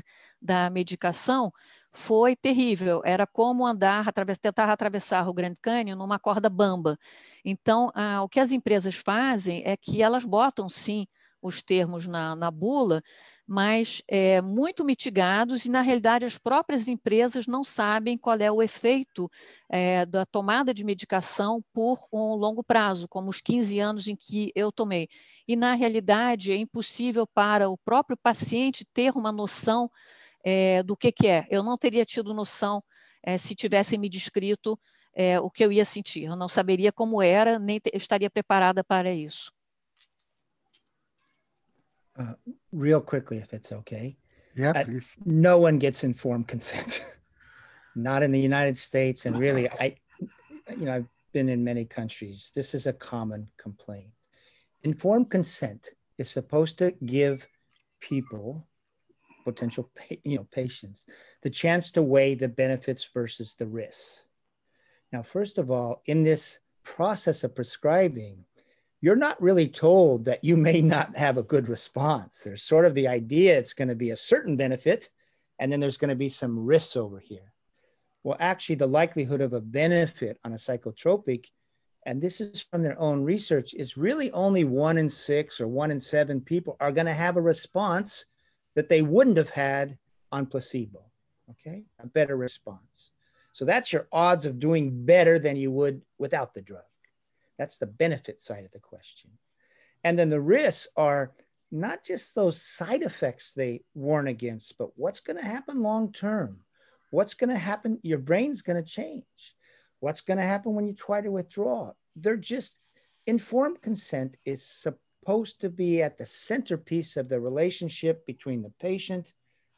da medicação foi terrível. Era como andar, através, tentar atravessar o Grand Canyon numa corda bamba. Então, o que as empresas fazem é que elas botam, sim, os termos na, na bula, mas é, muito mitigados, e na realidade as próprias empresas não sabem qual é o efeito é, da tomada de medicação por um longo prazo, como os 15 anos em que eu tomei. E na realidade é impossível para o próprio paciente ter uma noção é, do que, que é. Eu não teria tido noção é, se tivessem me descrito é, o que eu ia sentir. Eu não saberia como era, nem estaria preparada para isso. Uh, real quickly, if it's okay. Yeah, uh, please. No one gets informed consent. [LAUGHS] Not in the United States, and really, I, you know, I've been in many countries. This is a common complaint. Informed consent is supposed to give people potential you know, patients, the chance to weigh the benefits versus the risks. Now, first of all, in this process of prescribing, you're not really told that you may not have a good response. There's sort of the idea it's going to be a certain benefit, and then there's going to be some risks over here. Well, actually, the likelihood of a benefit on a psychotropic, and this is from their own research, is really only one in six or one in seven people are going to have a response that they wouldn't have had on placebo. Okay, a better response. So that's your odds of doing better than you would without the drug. That's the benefit side of the question. And then the risks are not just those side effects they warn against, but what's going to happen long term? What's going to happen? Your brain's going to change. What's going to happen when you try to withdraw? They're just informed consent is supposed to be at the centerpiece of the relationship between the patient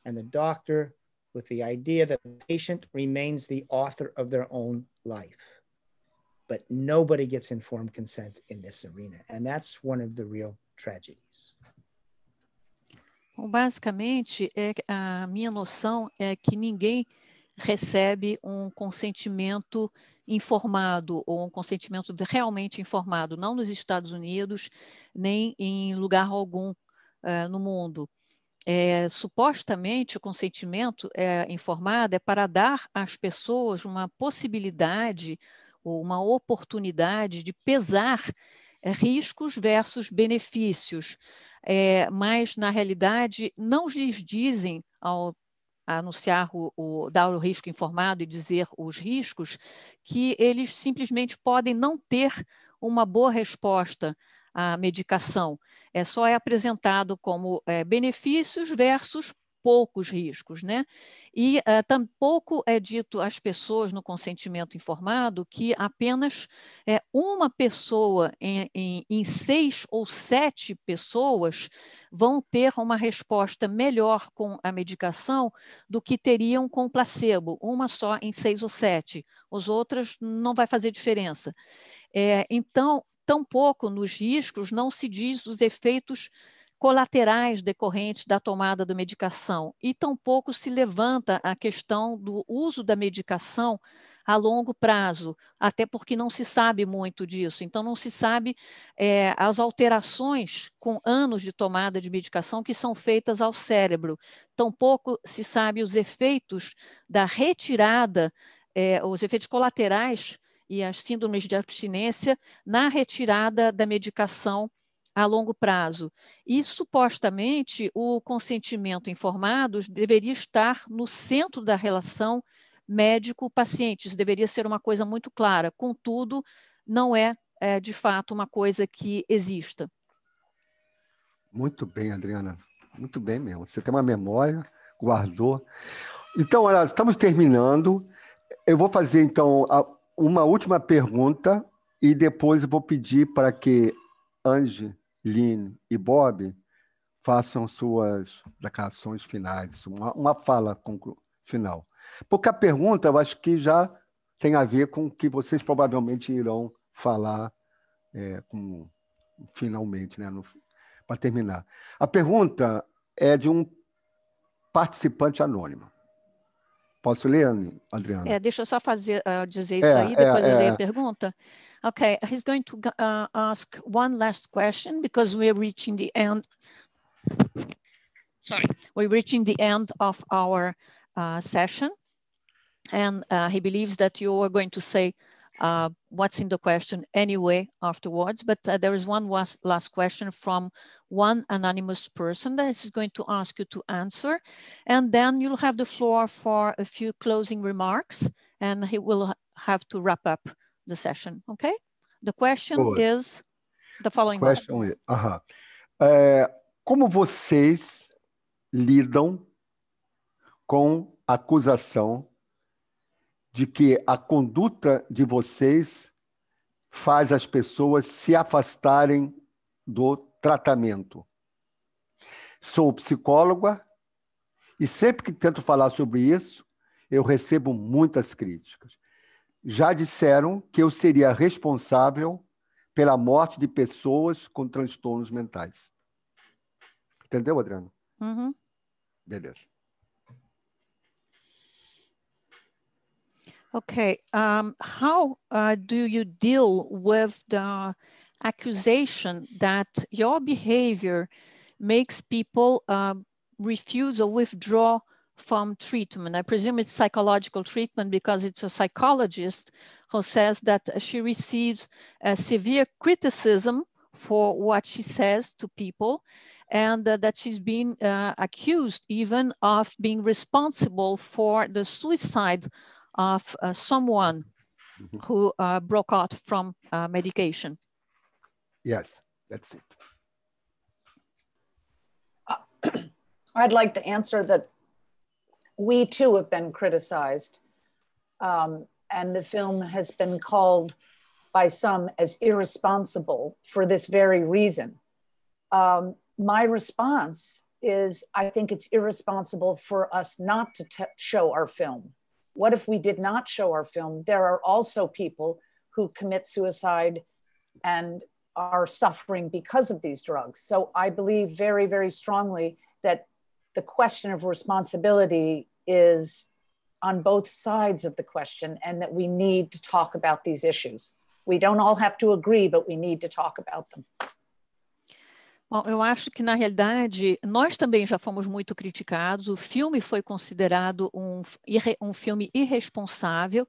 and the doctor, with the idea that the patient remains the author of their own life. But nobody gets informed consent in this arena. And that's one of the real tragedies. Bom, basicamente, é, a minha noção é que ninguém recebe um consentimento informado ou um consentimento realmente informado, não nos Estados Unidos, nem em lugar algum uh, no mundo. É, supostamente, o consentimento é, informado é para dar às pessoas uma possibilidade ou uma oportunidade de pesar é, riscos versus benefícios, é, mas na realidade não lhes dizem ao anunciar o, o, dar o risco informado e dizer os riscos, que eles simplesmente podem não ter uma boa resposta à medicação. É só é apresentado como é, benefícios versus poucos riscos, né? E uh, tampouco é dito às pessoas no consentimento informado que apenas é, uma pessoa em, em, em seis ou sete pessoas vão ter uma resposta melhor com a medicação do que teriam com placebo, uma só em seis ou sete, os outras não vai fazer diferença. É, então, tampouco nos riscos não se diz os efeitos colaterais decorrentes da tomada da medicação e tampouco se levanta a questão do uso da medicação a longo prazo, até porque não se sabe muito disso. Então, não se sabe é, as alterações com anos de tomada de medicação que são feitas ao cérebro. Tampouco se sabe os efeitos da retirada, é, os efeitos colaterais e as síndromes de abstinência na retirada da medicação a longo prazo. E supostamente o consentimento informado deveria estar no centro da relação médico-paciente. Isso deveria ser uma coisa muito clara. Contudo, não é, é de fato uma coisa que exista. Muito bem, Adriana. Muito bem mesmo. Você tem uma memória, guardou. Então, olha, estamos terminando. Eu vou fazer, então, uma última pergunta e depois eu vou pedir para que Ange Lynn e Bob façam suas declarações finais, uma, uma fala final. Porque a pergunta, eu acho que já tem a ver com o que vocês provavelmente irão falar é, com, finalmente, né, para terminar. A pergunta é de um participante anônimo. Posso ler, Adriana? É, deixa eu só fazer, uh, dizer é, isso é, aí, depois é, eu leio a é. pergunta. Okay, he's going to uh, ask one last question because we're reaching the end. Sorry, we're reaching the end of our uh, session. And uh, he believes that you are going to say uh, what's in the question anyway afterwards. But uh, there is one last question from one anonymous person that is going to ask you to answer. And then you'll have the floor for a few closing remarks and he will have to wrap up the session, okay? The question Boa. is the following question one. Is, uh -huh. é, como vocês lidam com a acusação de que a conduta de vocês faz as pessoas se afastarem do tratamento? Sou psicóloga e sempre que tento falar sobre isso, eu recebo muitas críticas já disseram que eu seria responsável pela morte de pessoas com transtornos mentais. Entendeu, Adriano? Uhum. Beleza. Okay. Um, how uh, do you deal with the accusation that your behavior makes people uh, refuse or withdraw from treatment. I presume it's psychological treatment because it's a psychologist who says that she receives severe criticism for what she says to people and uh, that she's been uh, accused even of being responsible for the suicide of uh, someone mm-hmm. who uh, broke out from uh, medication. Yes, that's it. Uh, [CLEARS THROAT] I'd like to answer that we too have been criticized. Um, and the film has been called by some as irresponsible for this very reason. Um, my response is I think it's irresponsible for us not to show our film. What if we did not show our film? There are also people who commit suicide and are suffering because of these drugs. So I believe very, very strongly that the question of responsibility is on both sides of the question and that we need to talk about these issues. We don't all have to agree, but we need to talk about them. Bom, eu acho que na realidade nós também já fomos muito criticados. O filme foi considerado um, um filme irresponsável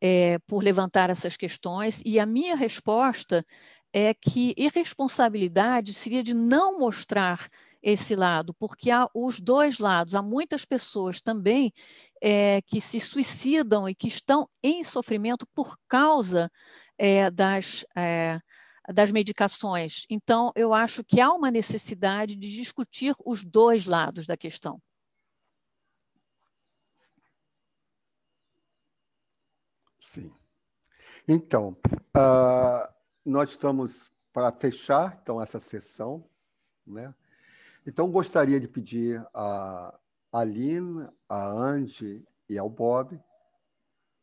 é, por levantar essas questões. E a minha resposta é que irresponsabilidade seria de não mostrar esse lado, porque há os dois lados, há muitas pessoas também é, que se suicidam e que estão em sofrimento por causa é, das, é, das medicações. Então, eu acho que há uma necessidade de discutir os dois lados da questão. Sim. Então, uh, nós estamos para fechar então essa sessão, né? Então, gostaria de pedir a Aline, a Andy e ao Bob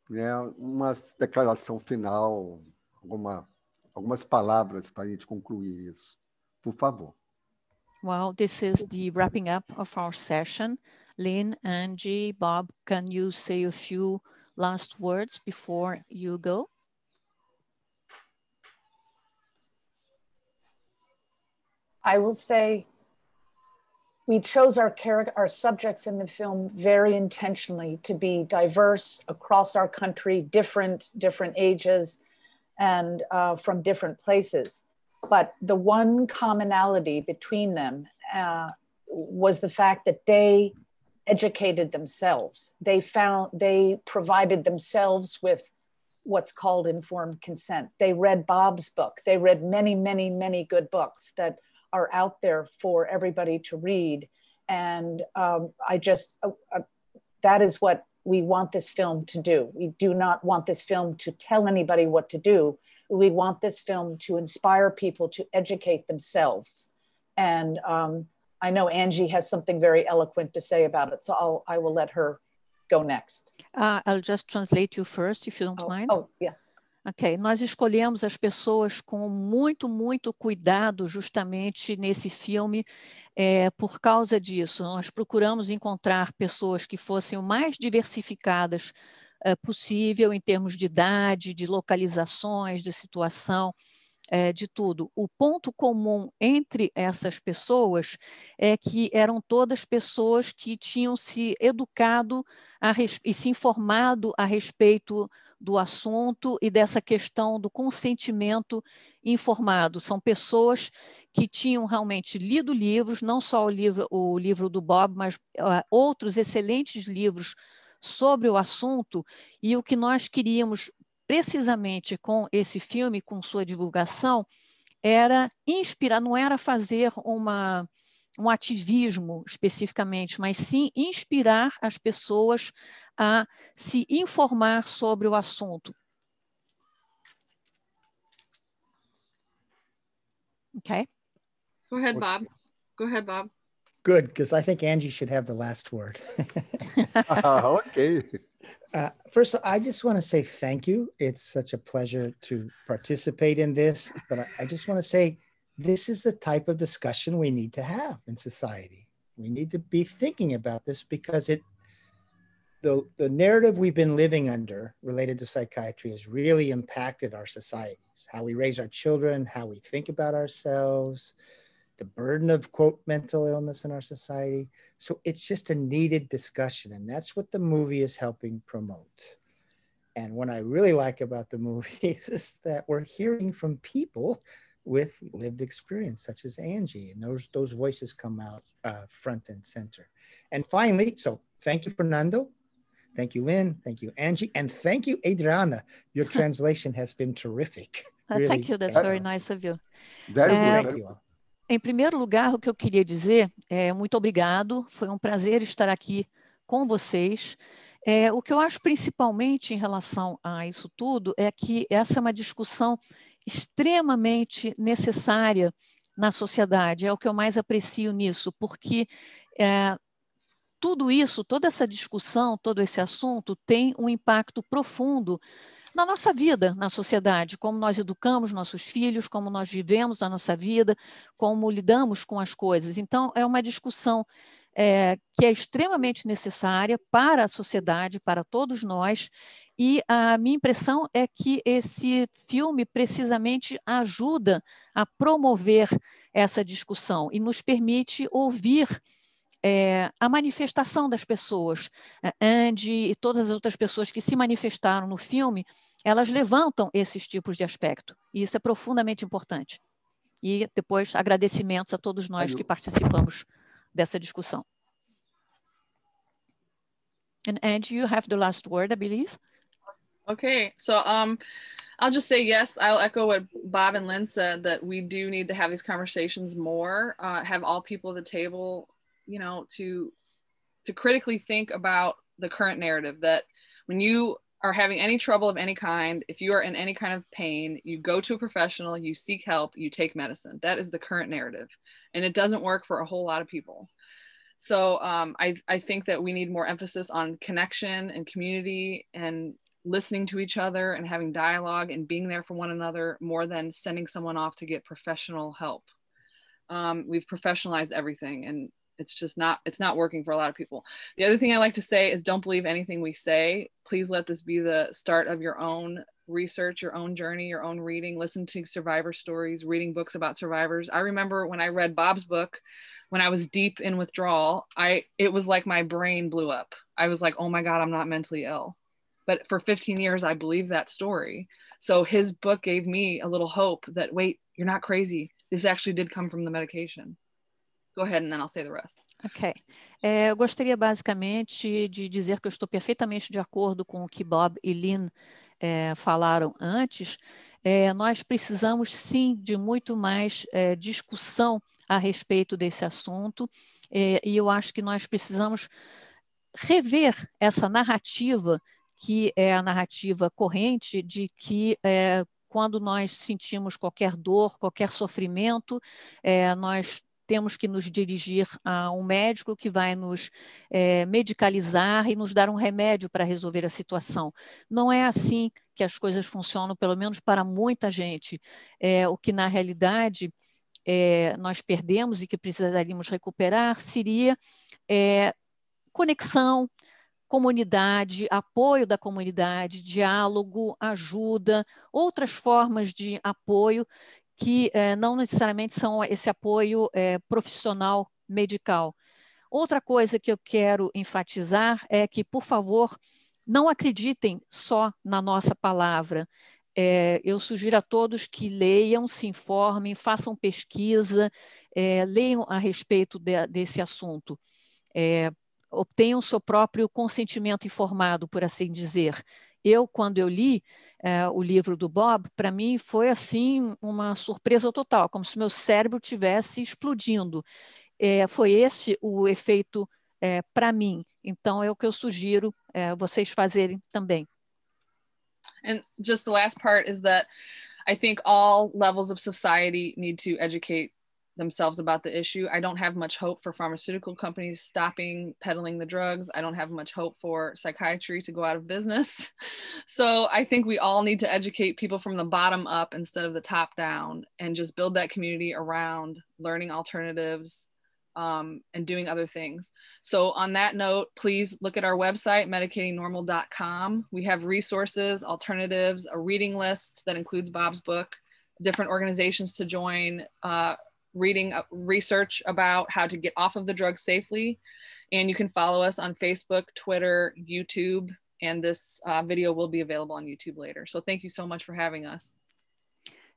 né, uma declaração final, alguma, algumas palavras para a gente concluir isso. Por favor. Well, this is the wrapping up of our session. Lynn, Angie, Bob, can you say a few last words before you go? I will say we chose our character, our subjects in the film very intentionally to be diverse across our country, different, different ages, and uh, from different places. But the one commonality between them uh, was the fact that they educated themselves. They found they provided themselves with what's called informed consent. They read Bob's book. They read many, many, many good books that are out there for everybody to read. And um, I just, uh, uh, that is what we want this film to do. We do not want this film to tell anybody what to do. We want this film to inspire people to educate themselves. And um, I know Angie has something very eloquent to say about it, so I'll, I will let her go next. Uh, I'll just translate you first, if you don't oh, mind. Oh, yeah. Ok, nós escolhemos as pessoas com muito, muito cuidado, justamente nesse filme, é, por causa disso. Nós procuramos encontrar pessoas que fossem o mais diversificadas é, possível em termos de idade, de localizações, de situação, é, de tudo. O ponto comum entre essas pessoas é que eram todas pessoas que tinham se educado e se informado a respeito do assunto e dessa questão do consentimento informado. São pessoas que tinham realmente lido livros, não só o livro, o livro do Bob, mas uh, outros excelentes livros sobre o assunto, e o que nós queríamos precisamente com esse filme, com sua divulgação, era inspirar, não era fazer uma um ativismo especificamente, mas sim inspirar as pessoas a se informar sobre o assunto. Okay. Go ahead, Bob. Go ahead, Bob. Good, because I think Angie should have the last word. uh, [LAUGHS] okay. Uh, first, I just want to say thank you. It's such a pleasure to participate in this, but I, I just want to say this is the type of discussion we need to have in society. We need to be thinking about this because it the, the narrative we've been living under related to psychiatry has really impacted our societies, how we raise our children, how we think about ourselves, the burden of quote mental illness in our society. So it's just a needed discussion. And that's what the movie is helping promote. And what I really like about the [LAUGHS] movie is that we're hearing from people with lived experience, such as Angie. And those, those voices come out uh, front and center. And finally, so thank you, Fernando. Thank you, Lynn. Thank you, Angie. And thank you, Adriana. Your [LAUGHS] translation has been terrific. Ah, really. Thank you. That's very nice of you. Very eh, é, thank you. Em primeiro lugar, o que eu queria dizer é muito obrigado. Foi um prazer estar aqui com vocês. É, o que eu acho principalmente em relação a isso tudo é que essa é uma discussão extremamente necessária na sociedade. É o que eu mais aprecio nisso, porque é, tudo isso, toda essa discussão, todo esse assunto tem um impacto profundo na nossa vida, na sociedade, como nós educamos nossos filhos, como nós vivemos a nossa vida, como lidamos com as coisas. Então, é uma discussão é, que é extremamente necessária para a sociedade, para todos nós, e a minha impressão é que esse filme precisamente ajuda a promover essa discussão e nos permite ouvir é, a manifestação das pessoas. Andy e todas as outras pessoas que se manifestaram no filme, elas levantam esses tipos de aspecto. E isso é profundamente importante. E depois, agradecimentos a todos nós que participamos dessa discussão. And Andy, you have the last word, I believe. Okay, so um, I'll just say yes. I'll echo what Bob and Lynn said that we do need to have these conversations more. Uh, have all people at the table, you know, to to critically think about the current narrative that when you are having any trouble of any kind, if you are in any kind of pain, you go to a professional, you seek help, you take medicine. That is the current narrative, and it doesn't work for a whole lot of people. So um, I I think that we need more emphasis on connection and community and listening to each other and having dialogue and being there for one another more than sending someone off to get professional help. Um, we've professionalized everything and it's just not it's not working for a lot of people the other thing i like to say is don't believe anything we say please let this be the start of your own research your own journey your own reading listen to survivor stories reading books about survivors i remember when i read bob's book when i was deep in withdrawal i it was like my brain blew up i was like oh my god i'm not mentally ill but for 15 years i believed that story so his book gave me a little hope that wait you're not crazy this actually did come from the medication Go ahead and then I'll say the rest. Ok. É, eu gostaria basicamente de dizer que eu estou perfeitamente de acordo com o que Bob e Lynn é, falaram antes. É, nós precisamos sim de muito mais é, discussão a respeito desse assunto, é, e eu acho que nós precisamos rever essa narrativa que é a narrativa corrente de que é, quando nós sentimos qualquer dor, qualquer sofrimento, é, nós temos que nos dirigir a um médico que vai nos é, medicalizar e nos dar um remédio para resolver a situação. Não é assim que as coisas funcionam, pelo menos para muita gente. É, o que, na realidade, é, nós perdemos e que precisaríamos recuperar seria é, conexão, comunidade, apoio da comunidade, diálogo, ajuda, outras formas de apoio que eh, não necessariamente são esse apoio eh, profissional medical. Outra coisa que eu quero enfatizar é que, por favor, não acreditem só na nossa palavra. É, eu sugiro a todos que leiam, se informem, façam pesquisa, é, leiam a respeito de, desse assunto. É, obtenham seu próprio consentimento informado, por assim dizer. Eu, quando eu li é, o livro do Bob, para mim foi assim uma surpresa total, como se meu cérebro tivesse explodindo. É, foi esse o efeito é, para mim. Então é o que eu sugiro é, vocês fazerem também. And just the last part is that I think all levels of society need to educate themselves about the issue. I don't have much hope for pharmaceutical companies stopping peddling the drugs. I don't have much hope for psychiatry to go out of business. [LAUGHS] so I think we all need to educate people from the bottom up instead of the top down and just build that community around learning alternatives um, and doing other things. So on that note, please look at our website, medicatingnormal.com. We have resources, alternatives, a reading list that includes Bob's book, different organizations to join, uh, reading uh, research about how to get off of the drug safely. And you can follow us on Facebook, Twitter, YouTube, and this uh, video will be available on YouTube later. So thank you so much for having us.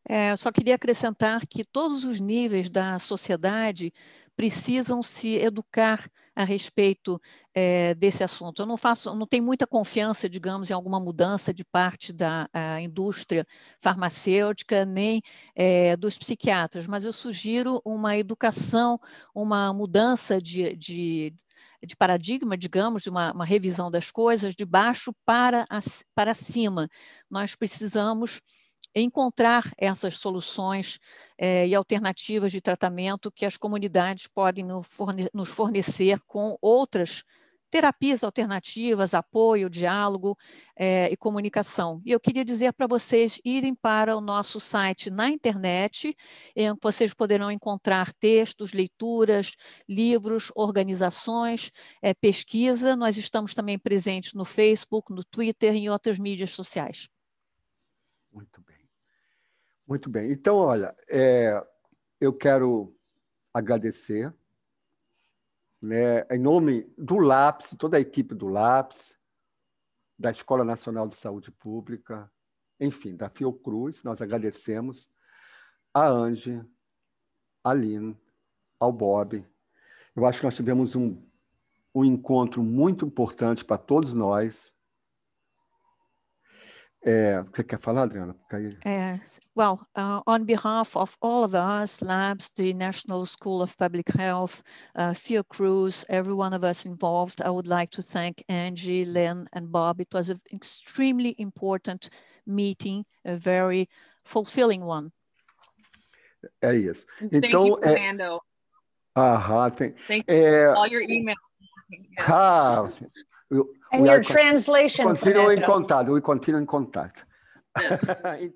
É, eu só queria acrescentar que todos os níveis da sociedade precisam se educar a respeito é, desse assunto. Eu não faço, não tenho muita confiança, digamos, em alguma mudança de parte da indústria farmacêutica nem é, dos psiquiatras, mas eu sugiro uma educação, uma mudança de, de de paradigma, digamos, de uma, uma, revisão das coisas de baixo para, as para cima. Nós precisamos encontrar essas soluções eh, e alternativas de tratamento que as comunidades podem no forne nos fornecer com outras terapias alternativas, apoio, diálogo eh, e comunicação. E eu queria dizer para vocês irem para o nosso site na internet, que vocês poderão encontrar textos, leituras, livros, organizações, eh, pesquisa. Nós estamos também presentes no Facebook, no Twitter e em outras mídias sociais. Muito muito bem. Então, olha, é, eu quero agradecer, né, em nome do LAPS, toda a equipe do LAPS, da Escola Nacional de Saúde Pública, enfim, da Fiocruz, nós agradecemos a Ange, a Lynn, ao Bob. Eu acho que nós tivemos um, um encontro muito importante para todos nós. É, você quer falar, Adriana? É, well, uh, on behalf of all of us, labs, the National School of Public Health, uh, Fiocruz, every one of us involved, I would like to thank Angie, Lynn, and Bob. It was an extremely important meeting, a very fulfilling one. É isso. Então, you, é... Fernando. Aham, tem... Thank you é... all your emails. Ah, we, and we your translation. Continue in contact. We continue in contact. [LAUGHS]